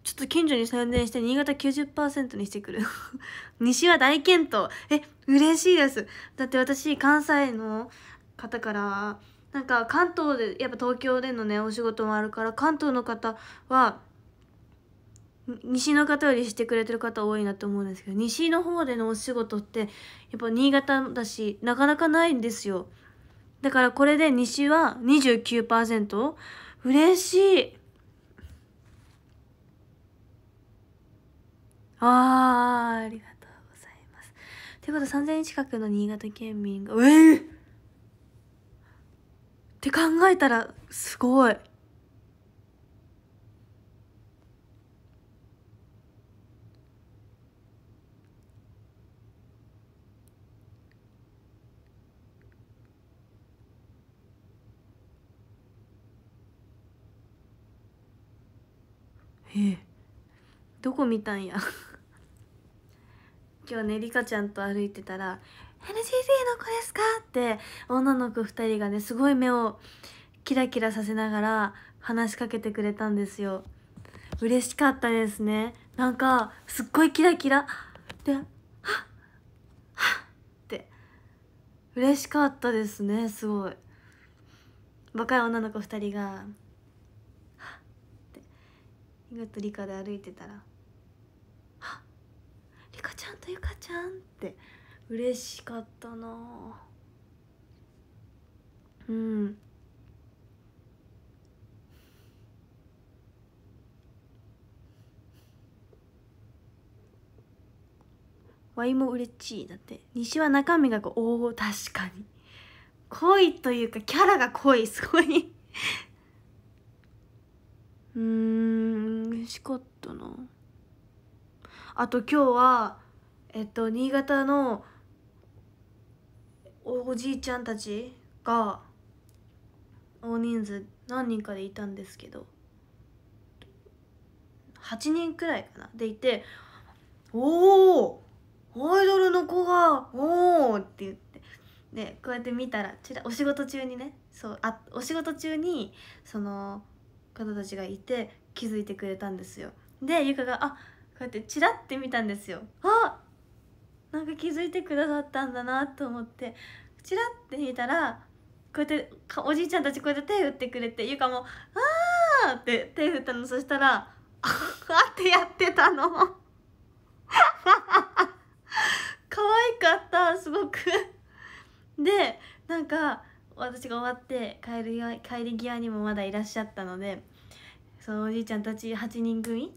ちょっと近所に宣伝して新潟90%にしてくる *laughs* 西は大健闘え嬉しいですだって私関西の方からなんか関東でやっぱ東京でのねお仕事もあるから関東の方は西の方よりしてくれてる方多いなと思うんですけど西の方でのお仕事ってやっぱ新潟だしなかなかないんですよだからこれで西は29%嬉しいあーありがとうございますということは3000人近くの新潟県民がええー、って考えたらすごいえどこ見たんや *laughs* 今日ねリカちゃんと歩いてたら「NCT の子ですか?」って女の子2人がねすごい目をキラキラさせながら話しかけてくれたんですよ嬉しかったですねなんかすっごいキラキラで「はっはっ」って嬉しかったですねすごい若い女の子2人がリとで歩いてたら「あ理ちゃんとゆかちゃん」って嬉しかったなうんわいもうれちいだって西は中身がこうおお確かに濃いというかキャラが濃いすごい *laughs* うーんしかったなあと今日はえっと新潟のおじいちゃんたちが大人数何人かでいたんですけど8人くらいかなでいて「おおアイドルの子がおお!」って言ってでこうやって見たらお仕事中にねそうあお仕事中にその方たちがいて気づいてくれたんですよでゆかがあこうやってチラッて見たんですよあなんか気づいてくださったんだなと思ってチラッて見たらこうやっておじいちゃんたちこうやって手振ってくれてゆかも「あー!」って手振ったのそしたら「*laughs* あー!」ってやってたの *laughs* 可愛かったすごくでなんか私が終わって帰る帰り際にもまだいらっしゃったのでそうおじいちゃんたち8人組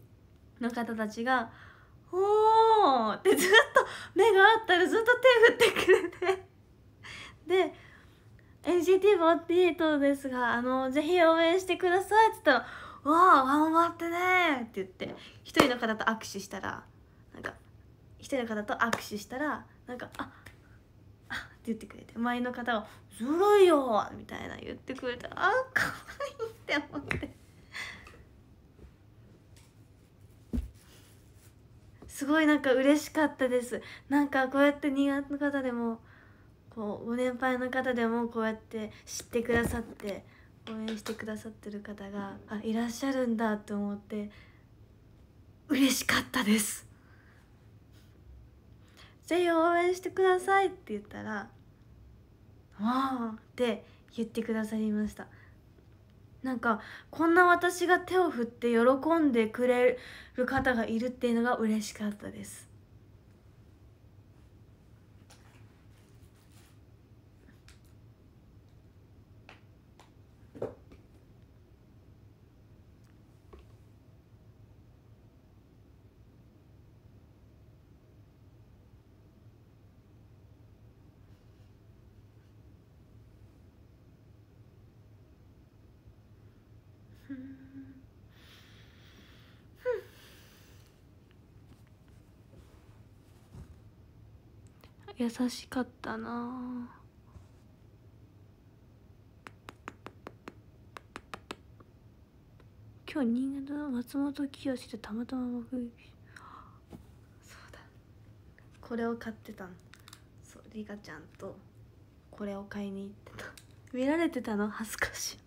の方たちが「おお!」ってずっと目が合ったらずっと手振ってくれてで NCT48 ですが、あの、ぜひ応援してくださいって言ったら、わあ、頑張ってねって言って、一人の方と握手したら、なんか、一人の方と握手したら、なんか、ああって言ってくれて、前の方が、ずるいよみたいな言ってくれて、あ、かわいいって思って。すごいなんか嬉しかったですなんかこうやって新潟の方でもこうご年配の方でもこうやって知ってくださって応援してくださってる方があいらっしゃるんだと思って嬉しかったです「ぜひ応援してください」って言ったら「わあ」って言ってくださりましたなんかこんな私が手を振って喜んでくれる方がいるっていうのが嬉しかったです優しかったな今日新潟の松本清でたまたま目撃そうだこれを買ってたのそうリカちゃんとこれを買いに行ってた *laughs* 見られてたの恥ずかしい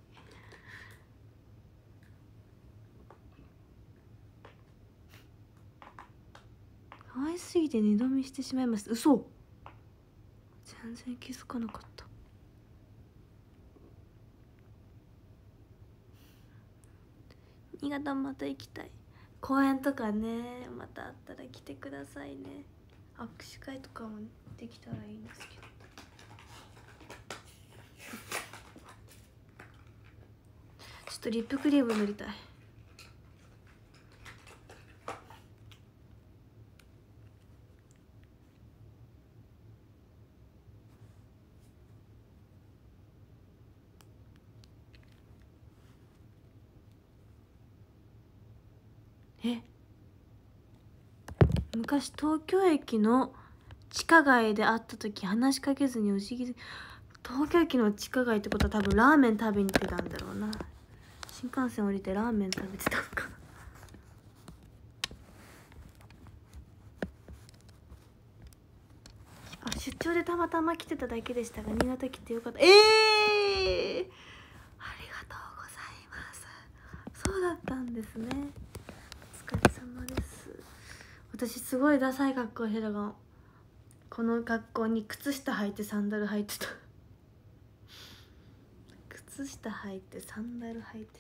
可 *laughs* 愛すぎて二度見してしまいました嘘全然気づかなかった新潟また行きたい公園とかねまたあったら来てくださいね握手会とかもできたらいいんですけどちょっとリップクリーム塗りたいし東京駅の地下街で会った時話しかけずにお辞儀東京駅の地下街ってことは多分ラーメン食べに行ってたんだろうな新幹線降りてラーメン食べてたのかなあ出張でたまたま来てただけでしたが新潟来てよかったええー、ありがとうございますそうだったんですね私すごいダサい格好してたかもこの格好に靴下履いてサンダル履いてた *laughs* 靴下履いてサンダル履いて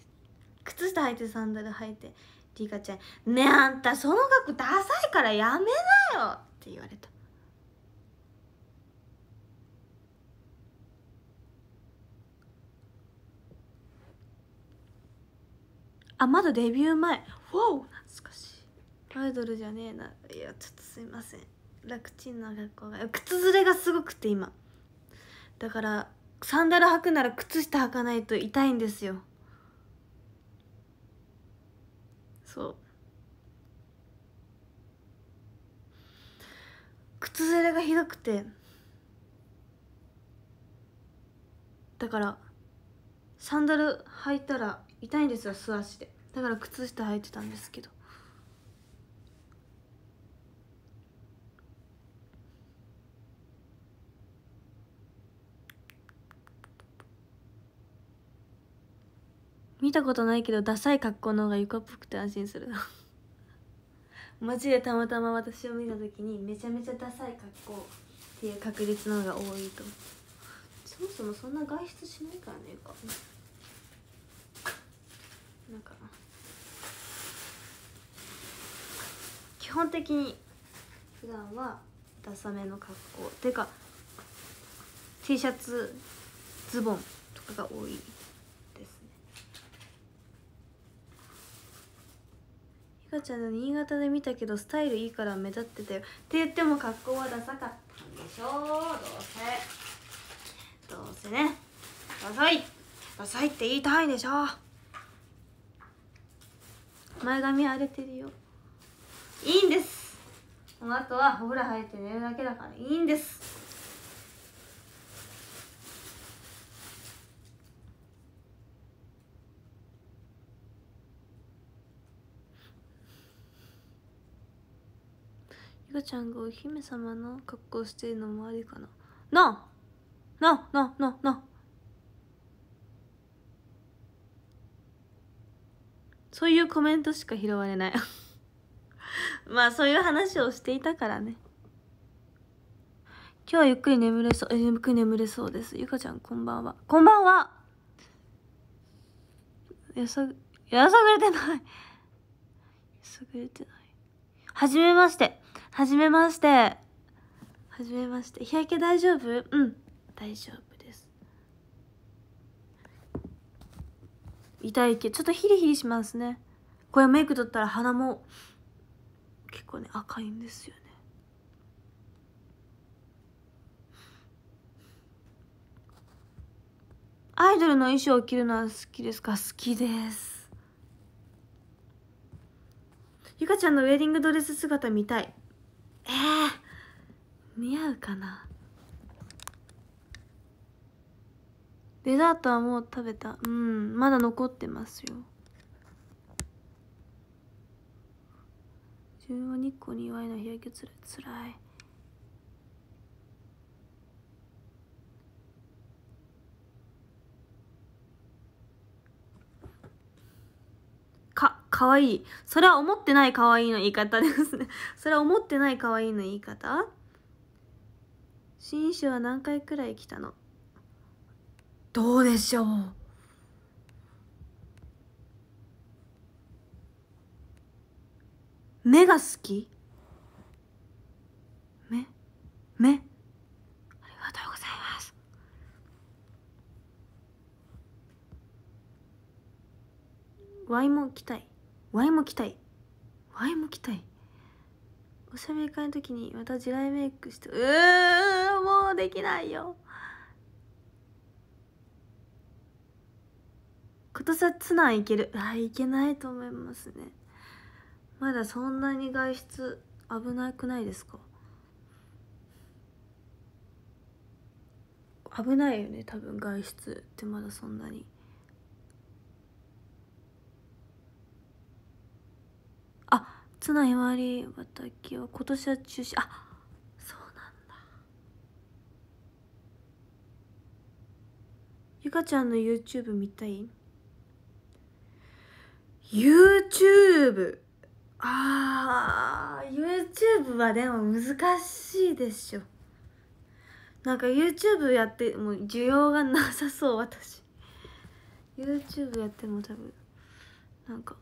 靴下履いてサンダル履いてリカちゃん「ねえあんたその格好ダサいからやめなよ!」って言われたあまだデビュー前わお懐かしいアイドルじゃねえないやちょっとすいません楽ちんな学校が靴ずれがすごくて今だからサンダル履くなら靴下履かないと痛いんですよそう靴ずれがひどくてだからサンダル履いたら痛いんですよ素足でだから靴下履いてたんですけど見たことないけどダサい格好の方が床っぽくて安心するマジ *laughs* でたまたま私を見た時にめちゃめちゃダサい格好っていう確率の方が多いとそもそもそんな外出しないからねかなんか基本的に普段はダサめの格好ていうか T シャツズボンとかが多いひかちゃんの新潟で見たけどスタイルいいから目立ってたよって言っても格好はダサかったんでしょうどうせどうせねダサいダサいって言いたいでしょ前髪荒れてるよいいんですこの後はお風呂入って寝るだけだからいいんですゆかちゃんがお姫様の格好してるのもありかななあなあなあなあそういうコメントしか拾われない *laughs* まあそういう話をしていたからね今日はゆっくり眠れそうえゆっくり眠れそうですゆかちゃんこんばんはこんばんはやさぐやさぐれてないやさぐれてないはじめましてはじめましてはじめまして日焼け大丈夫うん大丈夫です痛いけどちょっとヒリヒリしますねこれメイク取ったら鼻も結構ね赤いんですよねアイドルの衣装を着るのは好きですか好きですゆかちゃんのウェディングドレス姿見たいえー、似合うかなデザートはもう食べたうんまだ残ってますよ中央日光に祝いの日焼けつらいつらい可愛い。それは思ってない可愛いの言い方ですね *laughs* それは思ってない可愛いの言い方新種は何回くらい来たのどうでしょう目が好き目目ありがとうございますワイも来たいワイも着たいワイも着たいおしゃべり会の時にまた地雷メイクしてうーもうできないよ今年はツナいけるあいけないと思いますねまだそんなに外出危なくないですか危ないよね多分外出ってまだそんなに。綱ひまわり畑は今年は中止あそうなんだゆかちゃんの YouTube 見たい YouTube あー YouTube はでも難しいでしょなんか YouTube やってもう需要がなさそう私 YouTube やっても多分なんか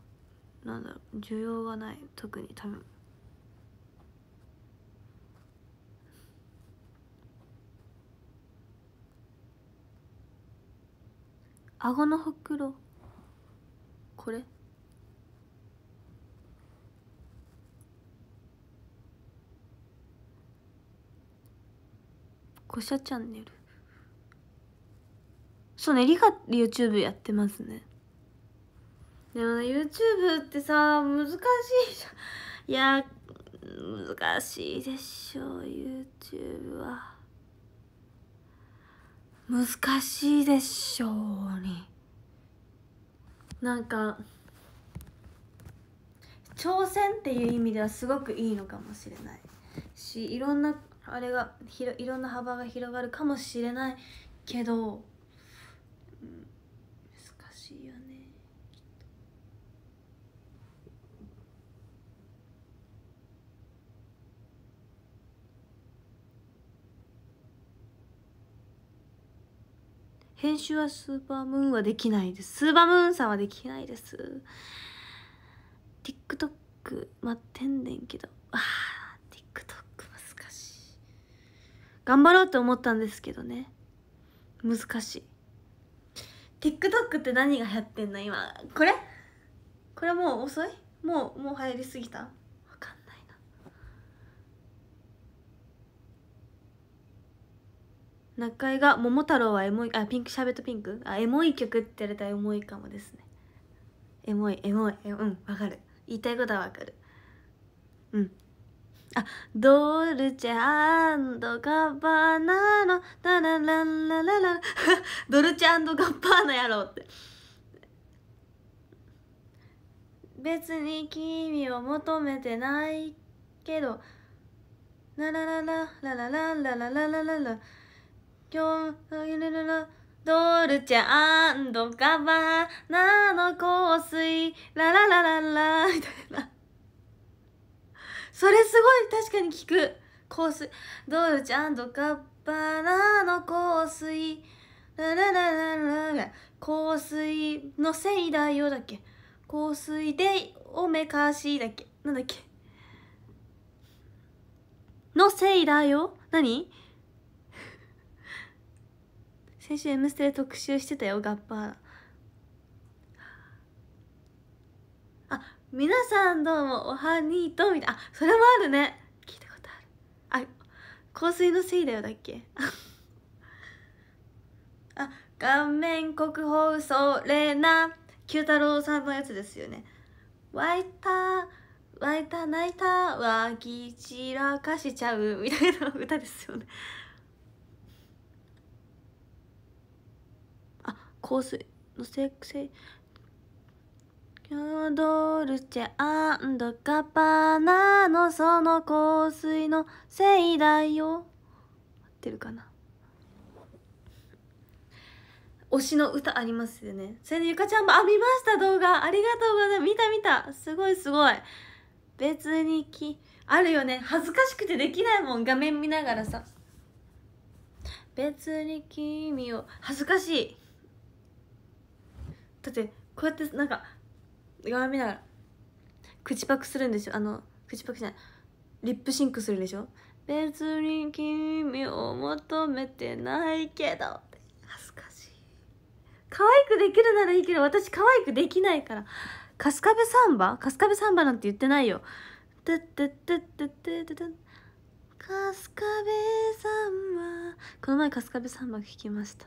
なんだろう需要がない特に多分顎のほくろこれコシチャンネルそうねリカ YouTube やってますねでもね YouTube ってさ難しいじゃんいや難しいでしょう YouTube は難しいでしょうになんか挑戦っていう意味ではすごくいいのかもしれないしいろんなあれがひろいろんな幅が広がるかもしれないけど編集はスーパームーンはできないですスーパームーンさんはできないです TikTok 待ってんねんけどあー TikTok 難しい頑張ろうと思ったんですけどね難しい TikTok って何が流行ってんの今これこれもう遅いもうもう流行りすぎた中が「桃太郎はエモい」あピンクシャーベットピンクあエモい曲って言われたらエモいかもですねエモいエモいうんわかる言いたいことはわかるうんあドルチェガーナのダラララララ *laughs* ドルチェガーナやろうって別に君を求めてないけどラララララララララララララ今日、ゆるるる。ドルチドカバナの香水、ラララララ、みたいな。それすごい確かに聞く。香水、ドルチドカバナの香水、ララララララ、香水のせいだよだっけ。香水でおめかしだっけ。なんだっけ。のせいだよ何先週「M ステ」で特集してたよガッパあ皆さんどうもおはにーとみたいあそれもあるね聞いたことあるあ香水のせいだよだっけあ顔面国宝それな九太郎さんのやつですよね湧いた湧いた泣いたわぎ散らかしちゃうみたいな歌ですよね香水のせせキードルチェアンドカパナのその香水のせいだよ合ってるかな推しの歌ありますよねそれでゆかちゃんもあ見ました動画ありがとうございます見た見たすごいすごい別にきあるよね恥ずかしくてできないもん画面見ながらさ別に君を恥ずかしいだってこうやってなんか顔見ながら口パクするんでしょあの口パクじゃないリップシンクするんでしょ別に君を求めてないけど恥ずかしい可愛くできるならいいけど私可愛くできないから春日部サンバ春日部サンバなんて言ってないよてってってっ春日部サンバこの前春日部サンバ聞きました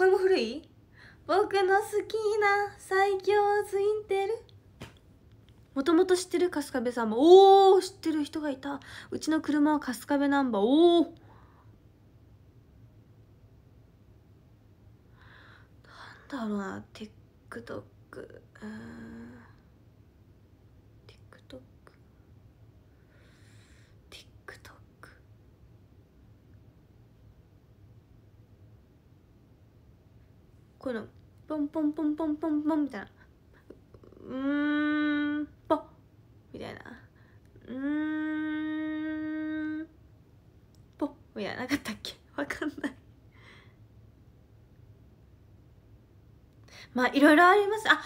これも古い僕の好きな最強ツインテールもともと知ってる春日部さんもおお知ってる人がいたうちの車は春日部ナンバーおおなんだろうな TikTok うんこのポンポンポンポンポンポンみたいなうーんぽみたいなうーんぽみたいななかったっけ *laughs* わかんないまあいろいろありますあ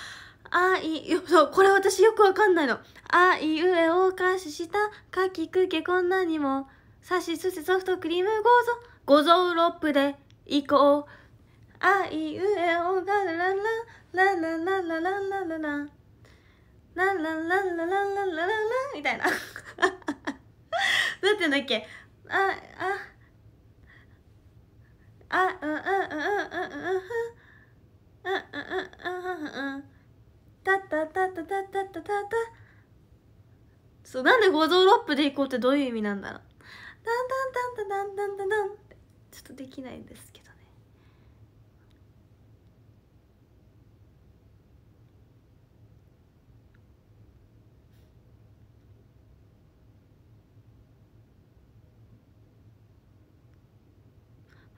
あいよそうこれ私よくわかんないのあいうえおかししたかきくけこんなにもさしすせソフトクリームごぞごぞうロップでいこうあいうえおがららららららららららららららららららみたいななってんだっけあああうんうんうんうんうんうんうんうんうたたたたたたたたそうなんで五臓六腑でいこうってどういう意味なんだろうちょっとできないんですけど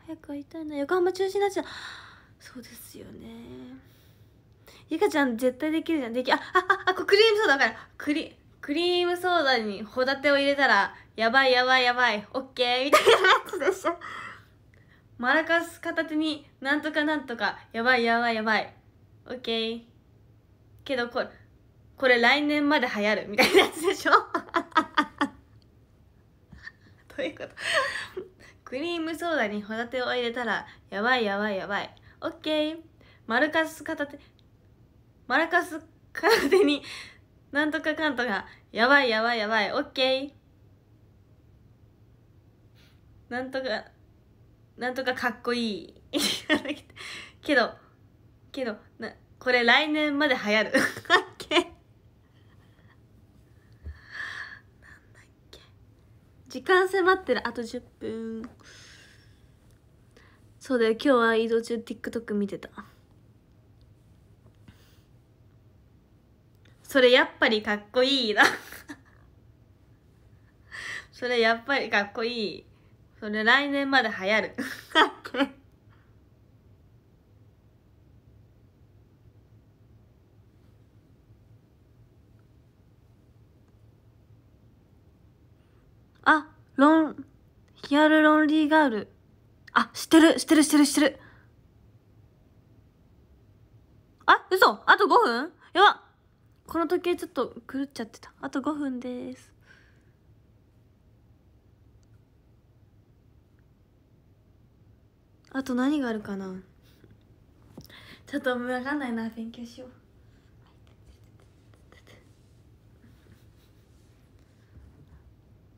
早く会いたいな横浜中止になっちゃうそうですよねゆかちゃん絶対できるじゃんできあああこクリームソーダからクリクリームソーダにホタテを入れたらやばいやばいやばいオッケーみたいなやつでしょマラカス片手になんとかなんとかやばいやばいやばいオッケーけどこれこれ来年まで流行るみたいなやつでしょ *laughs* どういうことクリームソーダにホタテを入れたらやばいやばいやばいオッケー丸かす片手丸かす片手になんとかかんとかやばいやばいやばいオッケーなんとかなんとかかっこいい *laughs* けどけどなこれ来年まで流行る *laughs* オッケー時間迫ってるあと10分そうだよ今日は移動中 TikTok 見てたそれやっぱりかっこいいな *laughs* それやっぱりかっこいいそれ来年まで流行るロン、ヒアルロンリーガール。あ、知ってる、知ってる、知ってる、知ってる。あ、嘘あと5分やばこの時計ちょっと狂っちゃってた。あと5分です。あと何があるかなちょっと分かんないな、勉強しよう。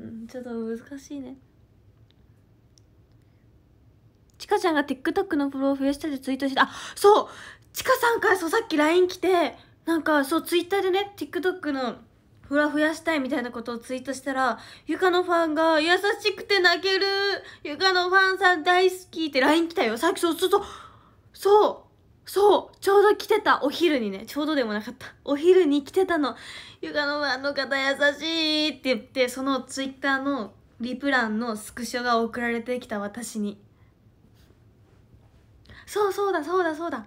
うんちょっと難しいねちかちゃんが TikTok のフォロー増やしたでツイートしてあそうちかさんからそうさっき LINE 来てなんかそうツイッターでね TikTok のフォロー増やしたいみたいなことをツイートしたらゆかのファンが「優しくて泣けるゆかのファンさん大好き」って LINE 来たよさっきそうそうそうそうそうちょうど来てたお昼にねちょうどでもなかった *laughs* お昼に来てたのゆかのファンの方優しいって言ってそのツイッターのリプランのスクショが送られてきた私にそうそうだそうだそうだ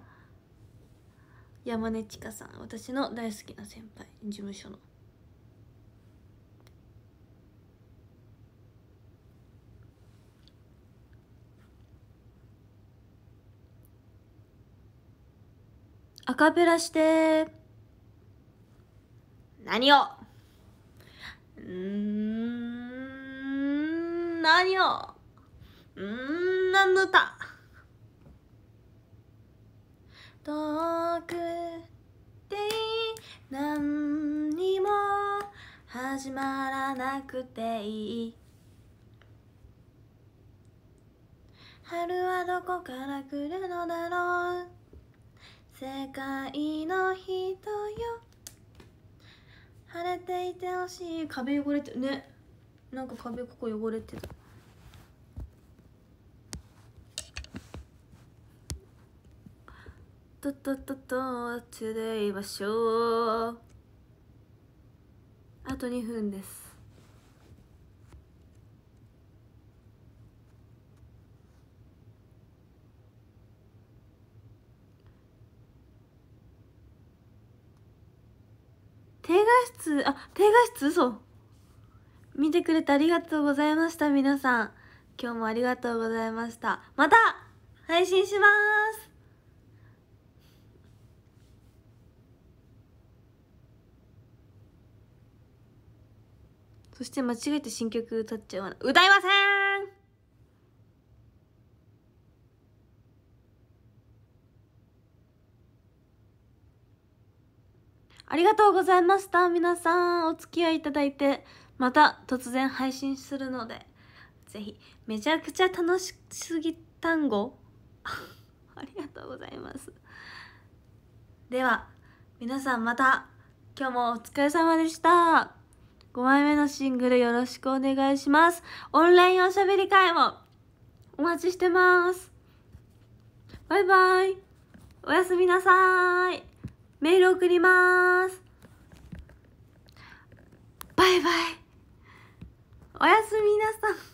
山根千佳さん私の大好きな先輩事務所のアカペラして何をうん何をうん何の歌遠くい何にも始まらなくていい春はどこから来るのだろう世界の人よ晴れていてほしい壁汚れてねなんか壁ここ汚れてたとととと t o d a 場所あと2分です低画質あ低画質嘘見てくれてありがとうございました皆さん今日もありがとうございましたまた配信しますそして間違えて新曲歌っちゃう歌いませんありがとうございました。皆さん、お付き合いいただいて、また突然配信するので、ぜひ、めちゃくちゃ楽しすぎ単語 *laughs* ありがとうございます。では、皆さんまた、今日もお疲れ様でした。5枚目のシングルよろしくお願いします。オンラインおしゃべり会もお待ちしてます。バイバイ。おやすみなさい。メール送りますバイバイおやすみなさい